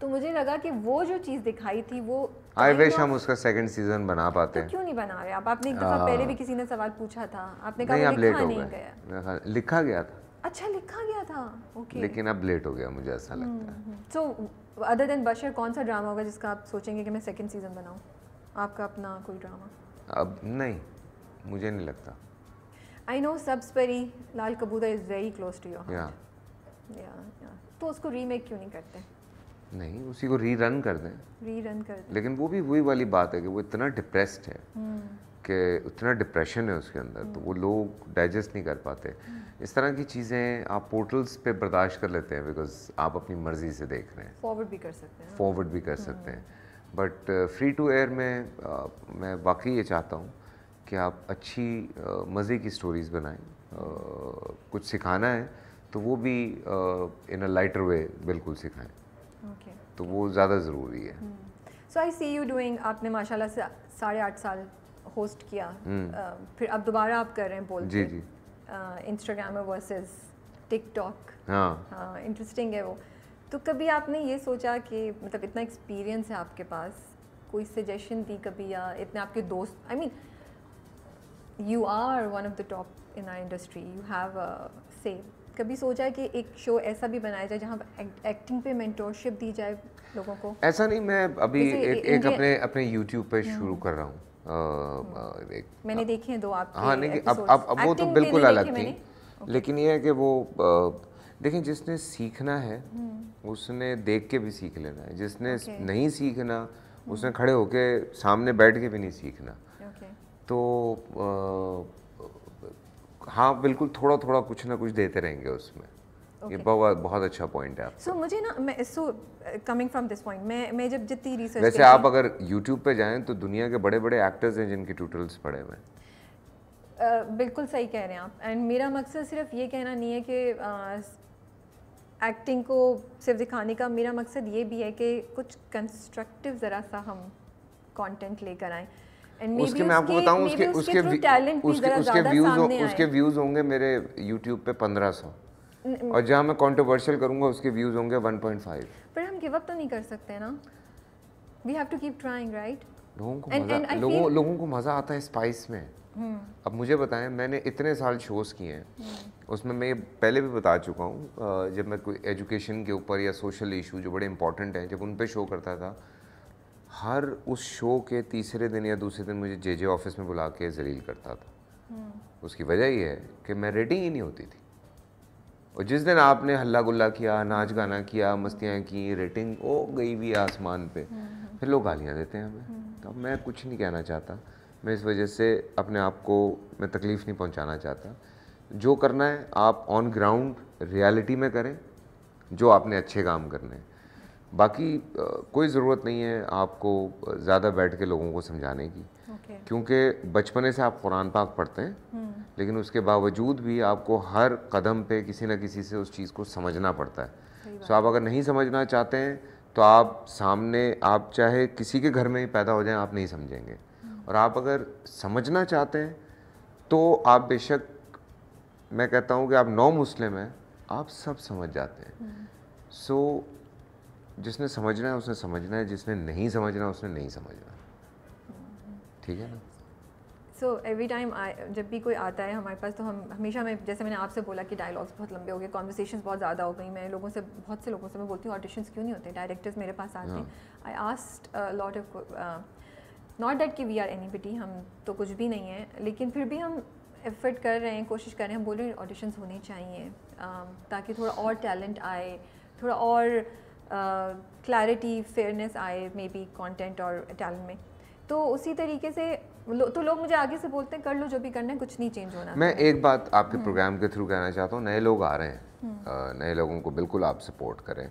तो मुझे लगा कि वो जो चीज़ दिखाई थी वो आई विश हम उसका सेकंड सीजन बना पाते तो क्यों नहीं बना रहे आप आपने एक दफ़ा हाँ। पहले भी किसी ने सवाल पूछा था आपने कहा लिखा नहीं गया लिखा गया था अच्छा लिखा गया था ओके okay. लेकिन अब लेट हो गया मुझे ऐसा लगता है सो अदर देन बशर कौन सा ड्रामा होगा जिसका आप सोचेंगे कि मैं सेकंड सीजन बनाऊं आपका अपना कोई ड्रामा अब नहीं मुझे नहीं लगता I know Sabz Pari Lal Kabootar is very close to your या तो उसको रीमेक क्यों नहीं करते नहीं उसी को रीरन कर दें रीरन कर दें लेकिन वो भी वही वाली बात है कि वो इतना डिप्रेस्ड है हम्म। कि उतना डिप्रेशन है उसके अंदर तो वो लोग डाइजेस्ट नहीं कर पाते हम्म। इस तरह की चीज़ें आप पोर्टल्स पे बर्दाश्त कर लेते हैं बिकॉज आप अपनी मर्ज़ी से देख रहे हैं फॉरवर्ड भी कर सकते हैं फॉरवर्ड भी कर सकते हम्म। हैं बट फ्री टू एयर में आ, uh, मैं वाकई ये चाहता हूँ कि आप अच्छी मज़े की स्टोरीज़ बनाएं कुछ सिखाना है तो वो भी इन अ लाइटर वे बिल्कुल सिखाएं okay. तो वो ज़्यादा ज़रूरी है so I see you doing आपने माशाल्लाह से साढ़े आठ साल होस्ट किया hmm. uh, फिर अब दोबारा आप कर रहे हैं बोल जी जी इंस्टाग्राम वर्सेस टिकटॉक हाँ इंटरेस्टिंग हाँ, है वो तो कभी आपने ये सोचा कि मतलब इतना एक्सपीरियंस है आपके पास कोई सजेशन दी कभी या इतने आपके दोस्त I I mean mean, you are one of the top in our industry you have a say. कभी सोचा है कि एक शो ऐसा भी बनाया जाए जहाँ एक्टिंग पे मेंटोरशिप दी जाए लोगों को ऐसा नहीं मैं अभी एक, एक अपने अपने यूट्यूब पे हम्म। शुरू कर रहा हूँ हम्म। मैंने देखे हैं दो आप हाँ नहीं अब अब अब वो तो बिल्कुल अलग थी लेकिन ये है कि वो देखें जिसने सीखना है हम्म। उसने देख के भी सीख लेना है जिसने नहीं सीखना उसने खड़े होके सामने बैठ के भी नहीं सीखना तो आ, हाँ बिल्कुल थोड़ा थोड़ा कुछ ना कुछ देते रहेंगे उसमें Okay. ये बहुत बहुत अच्छा पॉइंट है सो so, मुझे ना मैं so coming from this point मैं मैं जब जितनी रिसर्च वैसे आप अगर यूट्यूब पे जाएं तो दुनिया के बड़े बड़े एक्टर्स हैं जिनके ट्यूटोरियल्स पड़े हुए हैं बिल्कुल सही कह रहे हैं आप एंड मेरा मकसद सिर्फ ये कहना नहीं है कि एक्टिंग को सिर्फ दिखाने का मेरा मकसद ये भी है कि कुछ कंस्ट्रक्टिव ज़रा सा हम कंटेंट लेकर आएँ उसके मैं आपको बताऊं उसके उसके उसके उसके व्यूज उसके व्यूज होंगे मेरे यूट्यूब पे पंद्रह सौ और जहां मैं कंट्रोवर्शियल करूंगा उसके व्यूज होंगे 1.5 पर हम गिव अप तो नहीं कर सकते ना we have to keep trying right लोगों को मजा लोगों लोगों को मज़ा आता है स्पाइस में हम्म। अब मुझे बताएं मैंने इतने साल शोज़ किए हैं हम्म। उसमें मैं ये पहले भी बता चुका हूँ जब मैं कोई एजुकेशन के ऊपर या सोशल इशू जो बड़े इंपॉर्टेंट हैं जब उन पर शो करता था हर उस शो के तीसरे दिन या दूसरे दिन मुझे जे जे ऑफिस में बुला के जलील करता था हम्म। उसकी वजह ये है कि मैं रेडिंग ही नहीं होती थी और जिस दिन आपने हल्ला गुल्ला किया नाच गाना किया मस्तियाँ की रेटिंग ओ गई हुई आसमान पे हम्म, हम्म। फिर लोग गालियाँ देते हैं हमें तो मैं कुछ नहीं कहना चाहता मैं इस वजह से अपने आप को मैं तकलीफ़ नहीं पहुँचाना चाहता जो करना है आप ऑन ग्राउंड रियलिटी में करें जो आपने अच्छे काम करने हैं बाकी कोई ज़रूरत नहीं है आपको ज़्यादा बैठ के लोगों को समझाने की okay. क्योंकि बचपने से आप कुरान पाक पढ़ते हैं hmm. लेकिन उसके बावजूद भी आपको हर कदम पे किसी न किसी से उस चीज़ को समझना पड़ता है सो आप अगर नहीं समझना चाहते हैं तो आप सामने आप चाहे किसी के घर में ही पैदा हो जाएं आप नहीं समझेंगे हम्म। और आप अगर समझना चाहते हैं तो आप बेशक मैं कहता हूँ कि आप नौ मुस्लिम हैं आप सब समझ जाते हैं सो हम्म। so, जिसने समझना है उसने समझना है जिसने नहीं समझना उसने नहीं समझना ठीक है ना सो एवरी टाइम जब भी कोई आता है हमारे पास तो हम हमेशा मैं जैसे मैंने आपसे बोला कि डायलॉग्स बहुत लंबे हो गए कॉन्वर्सेशन बहुत ज़्यादा हो गई मैं लोगों से बहुत से लोगों से मैं बोलती हूँ ऑडिशन क्यों नहीं होते डायरेक्टर्स मेरे पास आते हैं I asked lot of not date कि वी आर एनी बिटी हम तो कुछ भी नहीं है लेकिन फिर भी हम एफर्ट कर रहे हैं कोशिश कर रहे हैं हम बोल रहे हैं ऑडिशन होने चाहिए uh, ताकि थोड़ा और टैलेंट आए थोड़ा और क्लैरिटी फेयरनेस आए मे बी कॉन्टेंट और टैलेंट में तो उसी तरीके से लो, तो लोग मुझे आगे से बोलते हैं कर लो जो भी करना है कुछ नहीं चेंज होना मैं एक बात आपके प्रोग्राम हम्म। के थ्रू कहना चाहता हूँ नए लोग आ रहे हैं हम्म। नए लोगों को बिल्कुल आप सपोर्ट करें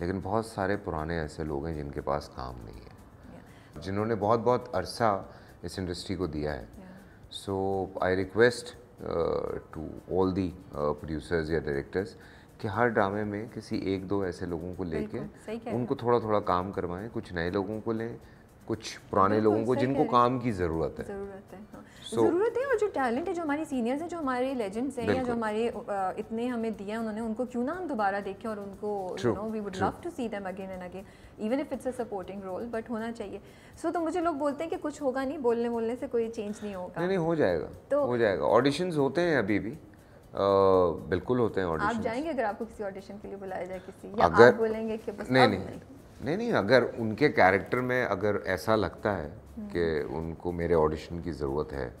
लेकिन बहुत सारे पुराने ऐसे लोग हैं जिनके पास काम नहीं है जिन्होंने बहुत बहुत अरसा इस इंडस्ट्री को दिया है so I request to all the producers या डायरेक्टर्स कि हर ड्रामे में किसी एक दो ऐसे लोगों को लेके उनको थोड़ा थोड़ा काम करवाएं कुछ नए लोगों को लें कुछ पुराने लोगों को जिनको काम की ज़रूरत है ज़रूरत है हाँ। so, ज़रूरत है और जो टैलेंट है जो हमारी सीनियर्स हैं जो हमारे लेजेंड्स हैं या जो हमारे इतने हमें दिए हैं उन्होंने उनको क्यों ना हम दोबारा देखें और उनको you know we would love to see them again and again even if it's a supporting role but होना चाहिए सो so, तो मुझे लोग बोलते हैं कि कुछ होगा नहीं बोलने बोलने से कोई चेंज नहीं होगा नहीं हो जाएगा तो हो जाएगा ऑडिशन होते हैं अभी भी बिल्कुल होते हैं ऑडिशन आप जाएंगे अगर आपको किसी ऑडिशन के लिए बुलाया जाए किसी या अगर, आप बोलेंगे कि बस नहीं नहीं, नहीं नहीं नहीं अगर उनके कैरेक्टर में अगर ऐसा लगता है हम्म। कि उनको मेरे ऑडिशन की ज़रूरत है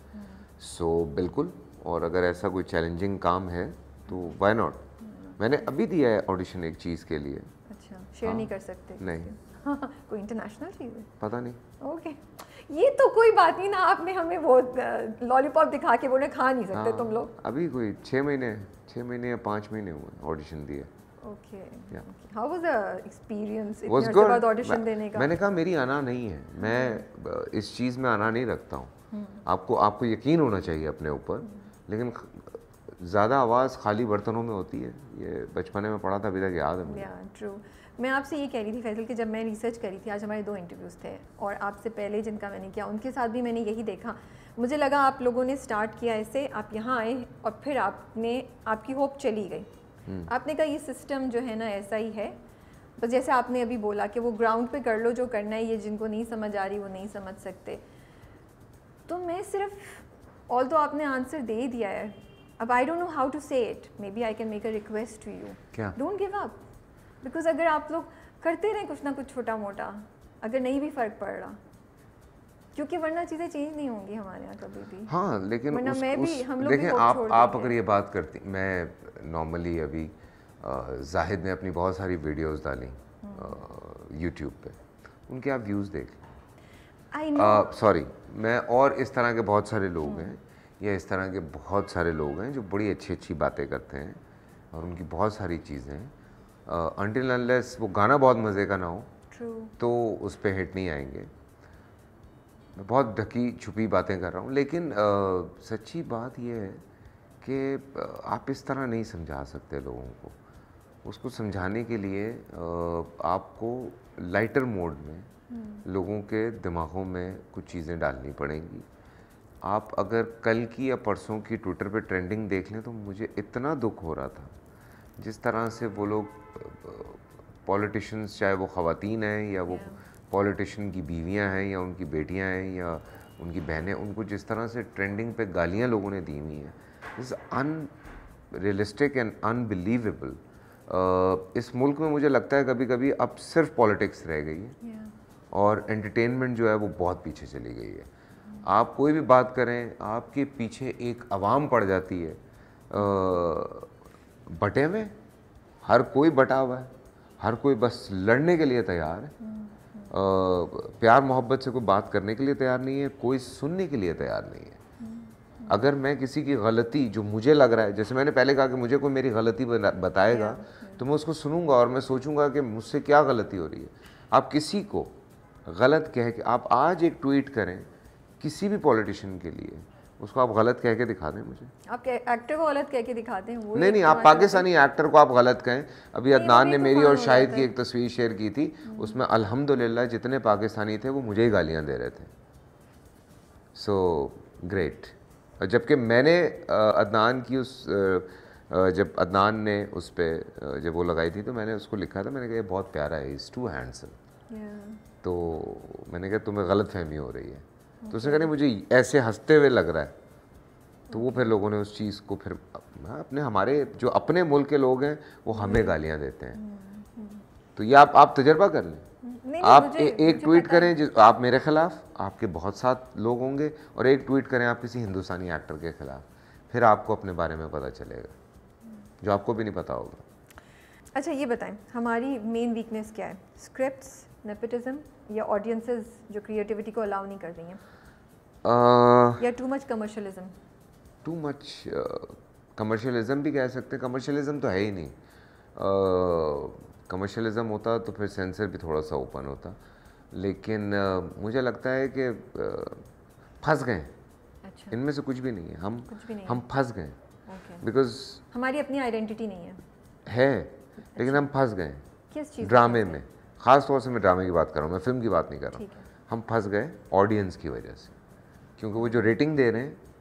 सो हम्म। बिल्कुल और अगर ऐसा कोई चैलेंजिंग काम है तो वाई नॉट हम्म। मैंने अभी दिया है ऑडिशन एक चीज़ के लिए अच्छा शेयर हाँ। नहीं कर सकते नहीं कोई इंटरनेशनल चीज़ है पता नहीं ओके ये तो कोई बात नहीं ना आपने हमें वो लॉलीपॉप दिखा के बोले खा नहीं सकते हाँ, तुम लोग अभी कोई छः महीने छः महीने या पाँच महीने हुए ऑडिशन दिए मैंने कहा मेरी आना नहीं है मैं हम्म। इस चीज़ में आना नहीं रखता हूँ हम्म। आपको आपको यकीन होना चाहिए अपने ऊपर हम्म। लेकिन ज़्यादा आवाज़ खाली बर्तनों में होती है ये बचपने में पढ़ा था अभी तक याद है मुझे ट्रू मैं आपसे ये कह रही थी फैसल कि जब मैं रिसर्च करी थी आज हमारे दो इंटरव्यूज़ थे और आपसे पहले जिनका मैंने किया उनके साथ भी मैंने यही देखा मुझे लगा आप लोगों ने स्टार्ट किया ऐसे आप यहाँ आए और फिर आपने आपकी होप चली गई हम्म। आपने कहा ये सिस्टम जो है ना ऐसा ही है बस जैसे आपने अभी बोला कि वो ग्राउंड पे कर लो जो करना है ये जिनको नहीं समझ आ रही वो नहीं समझ सकते तो मैं सिर्फ ऑल तो आपने आंसर दे दिया है अब I don't know how to say it maybe I can make a request to you don't give up because अगर आप लोग करते रहें कुछ ना कुछ छोटा मोटा अगर नहीं भी फ़र्क पड़ रहा क्योंकि वरना चीज़ें चेंज नहीं होंगी हमारे यहाँ कभी भी हाँ लेकिन वरना मैं भी हम लोग देखें आप आप अगर ये बात करती मैं नॉर्मली अभी जाहिद ने अपनी बहुत सारी वीडियोस डाली यूट्यूब हम्म। पे उनके आप व्यूज़ देख सॉरी मैं और इस तरह के बहुत सारे लोग हम्म। हैं या इस तरह के बहुत सारे लोग हैं जो बड़ी अच्छी अच्छी बातें करते हैं और उनकी बहुत सारी चीज़ें हैं अनटिल अनलेस वो गाना बहुत मज़े का ना हो True. तो उस पर हिट नहीं आएंगे मैं बहुत ढकी छुपी बातें कर रहा हूँ लेकिन आ, सच्ची बात यह है कि आप इस तरह नहीं समझा सकते लोगों को उसको समझाने के लिए आ, आपको लाइटर मोड में hmm. लोगों के दिमागों में कुछ चीज़ें डालनी पड़ेंगी आप अगर कल की या परसों की ट्विटर पे ट्रेंडिंग देख लें तो मुझे इतना दुख हो रहा था जिस तरह से वो लोग पॉलिटिशन्स चाहे वो ख़वान हैं या वो पॉलिटिशन की बीवियाँ हैं या उनकी बेटियाँ हैं या उनकी बहनें उनको जिस तरह से ट्रेंडिंग पे गालियाँ लोगों ने दी हुई हैं इस अन रियलिस्टिक एंड अनबिलीवेबल इस मुल्क में मुझे लगता है कभी कभी अब सिर्फ पॉलिटिक्स रह गई है yeah. और एंटरटेनमेंट जो है वो बहुत पीछे चली गई है yeah. आप कोई भी बात करें आपके पीछे एक आवाम पड़ जाती है uh, बटे हुए हर कोई बटा हुआ है हर कोई बस लड़ने के लिए तैयार है हम्म। प्यार मोहब्बत से कोई बात करने के लिए तैयार नहीं है कोई सुनने के लिए तैयार नहीं है हम्म। अगर मैं किसी की गलती जो मुझे लग रहा है जैसे मैंने पहले कहा कि मुझे कोई मेरी गलती बताएगा तो मैं उसको सुनूंगा और मैं सोचूंगा कि मुझसे क्या गलती हो रही है आप किसी को गलत कह के आप आज एक ट्वीट करें किसी भी पॉलिटिशियन के लिए उसको आप गलत कह के दिखा दें मुझे आप एक्टर को गलत कह के दिखाते हैं वो नहीं नहीं तो आप पाकिस्तानी एक्टर को आप गलत कहें अभी अदनान ने तो मेरी और शाहिद की एक तस्वीर शेयर की थी हम्म। उसमें अल्हम्दुलिल्लाह जितने पाकिस्तानी थे वो मुझे ही गालियाँ दे रहे थे सो ग्रेट जबकि मैंने अदनान की उस जब अदनान ने उस पर जब वो लगाई थी तो मैंने उसको लिखा था मैंने कहा बहुत प्यारा है इज़ टू हैंडसम तो मैंने कहा तुम्हें गलत फहमी हो रही है तो उसने कहा मुझे ऐसे हंसते हुए लग रहा है तो वो फिर लोगों ने उस चीज़ को फिर अपने हमारे जो अपने मुल्क के लोग हैं वो हमें हम्म। गालियाँ देते हैं हम्म, हम्म। तो ये आप आप तजर्बा कर लें आप मुझे, ए, एक ट्वीट करें जिस आप मेरे खिलाफ आपके बहुत सात लोग होंगे और एक ट्वीट करें आप किसी हिंदुस्तानी एक्टर के खिलाफ फिर आपको अपने बारे में पता चलेगा जो आपको भी नहीं पता होगा अच्छा ये बताएं हमारी मेन वीकनेस क्या है स्क्रिप्ट्स या ऑडियंसेस जो क्रिएटिविटी को अलाउ नहीं कर रही हैं या too much commercialism too much commercialism भी कह सकते हैं कमर्शलिज्म तो है ही नहीं कमर्शलिज्म uh, होता तो फिर सेंसर भी थोड़ा सा ओपन होता लेकिन uh, मुझे लगता है कि फंस गए अच्छा। इनमें से कुछ भी नहीं है हम कुछ भी नहीं हम फंस गए बिकॉज हमारी अपनी आइडेंटिटी नहीं है है लेकिन अच्छा। हम फंस गए ड्रामे में ख़ास तौर से मैं ड्रामे की बात कर रहा हूँ मैं फिल्म की बात नहीं कर रहा हूँ हम फंस गए ऑडियंस की वजह से क्योंकि वो जो रेटिंग दे रहे हैं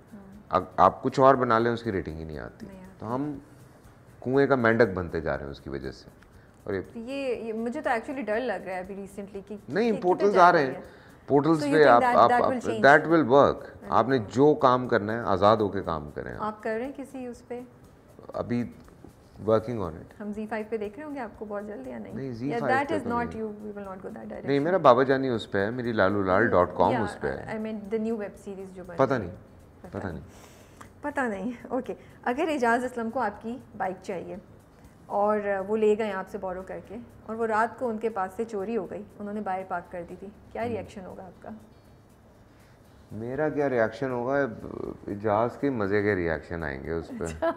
हम्म। आप कुछ और बना लें उसकी रेटिंग ही नहीं आती तो हम कुएं का मेंढक बनते जा रहे हैं उसकी वजह से और ये, ये, ये मुझे तो एक्चुअली डर लग रहा है अभी रिसेंटली कि नहीं पोर्टल्स आ रहे हैं पोर्टल्स पे आप आप दैट विल वर्क आपने जो काम करना है आज़ाद होकर काम करें आप कर रहे हैं किसी उस पर अभी वर्किंग ऑन इट हम Z5 पे देख रहे होंगे आपको बहुत जल्द या नहीं नहीं Z5 that is not you we will not go that direction नहीं मेरा बाबा जानी उस पे है मेरी lalulal.com yeah, उस पे है I mean the new web series जो बन पता नहीं पता, नहीं पता नहीं ओके okay. अगर इजाज़ इस्लाम को आपकी बाइक चाहिए और वो ले गए आपसे बोरो करके और वो रात को उनके पास से चोरी हो गई उन्होंने बाहर पार्क कर दी थी क्या रिएक्शन हम्म। होगा आपका मेरा क्या रिएक्शन होगा इजाज के मज़े के रिएक्शन आएंगे उस पर अच्छा,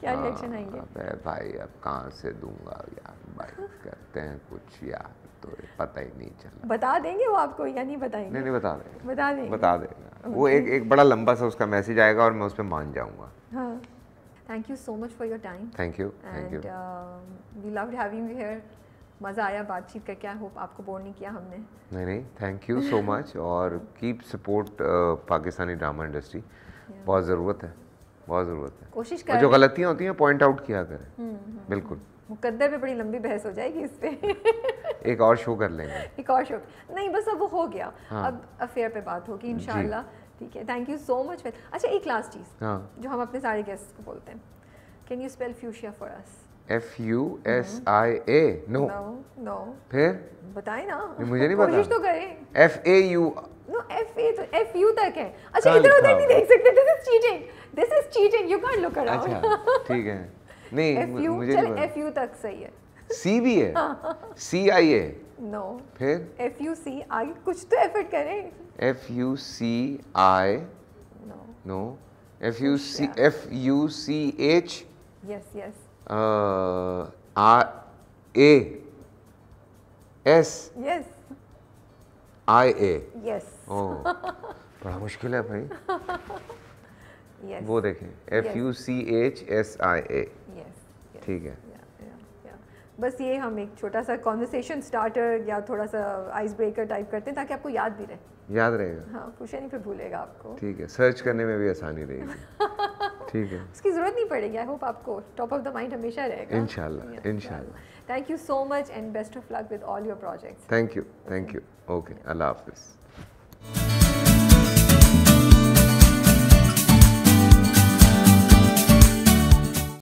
क्या रिएक्शन हाँ, आएंगे अबे भाई अब कहाँ से दूंगा यार भाई करते हैं कुछ यार तो पता ही नहीं चला बता देंगे वो आपको या नहीं बताएंगे नहीं नहीं बता देंगे बता देंगे बता देंगे वो एक एक बड़ा लंबा सा उसका मैसेज आएगा और मैं उस पर मान जाऊंगा हाँ Thank you so much for your time. Thank you. And, Thank you. Uh, we loved having मज़ा आया बातचीत करके आई होप आपको बोर नहीं किया हमने नहीं नहीं थैंक यू सो मच और keep support uh, Pakistani drama industry बहुत ज़रूरत है बहुत ज़रूरत है कोशिश करें जो गलतियाँ होती हैं पॉइंट आउट किया करें हम्म, हम्म, हम्म। बिल्कुल मुकद्दर पे बड़ी लंबी बहस हो जाएगी इस पर एक और शो कर लेंगे एक और शो नहीं बस अब वो हो गया हाँ। अब अफेयर पे बात होगी इन ठीक है थैंक यू सो मच अच्छा एक लास्ट चीज़ हाँ। जो हम अपने सारे गेस्ट को बोलते हैं can you spell fuchsia for us F U S I A no no फिर बताए ना मुझे नहीं पता तो करें F A U no F A तो एफ यू तक है अच्छा इधर उधर नहीं देख सकते this is cheating this is cheating you can't look around अच्छा ठीक है नहीं F मुझे चल एफ यू तक सही है सी भी है सी आई ए नो फिर एफ यू सी आगे कुछ तो एफर्ट करें F U C I no no F U C F U C H yes yes uh, R A S yes I A yes oh बड़ा मुश्किल है भाई yes. वो देखें F U C H S I A ठीक है बस ये हम एक छोटा सा कॉन्वर्सेशन स्टार्टर या थोड़ा सा आइस ब्रेकर टाइप करते हैं ताकि आपको याद भी रहे याद रहेगा हाँ पूछे नहीं फिर भूलेगा आपको ठीक है सर्च करने में भी आसानी रहेगी ठीक है उसकी ज़रूरत नहीं पड़ेगी आई होप आपको टॉप ऑफ द माइंड हमेशा रहेगा इंशाल्लाह इंशाल्लाह thank you so much and best of luck with all your projects thank you thank you okay अल्लाह हाफिज़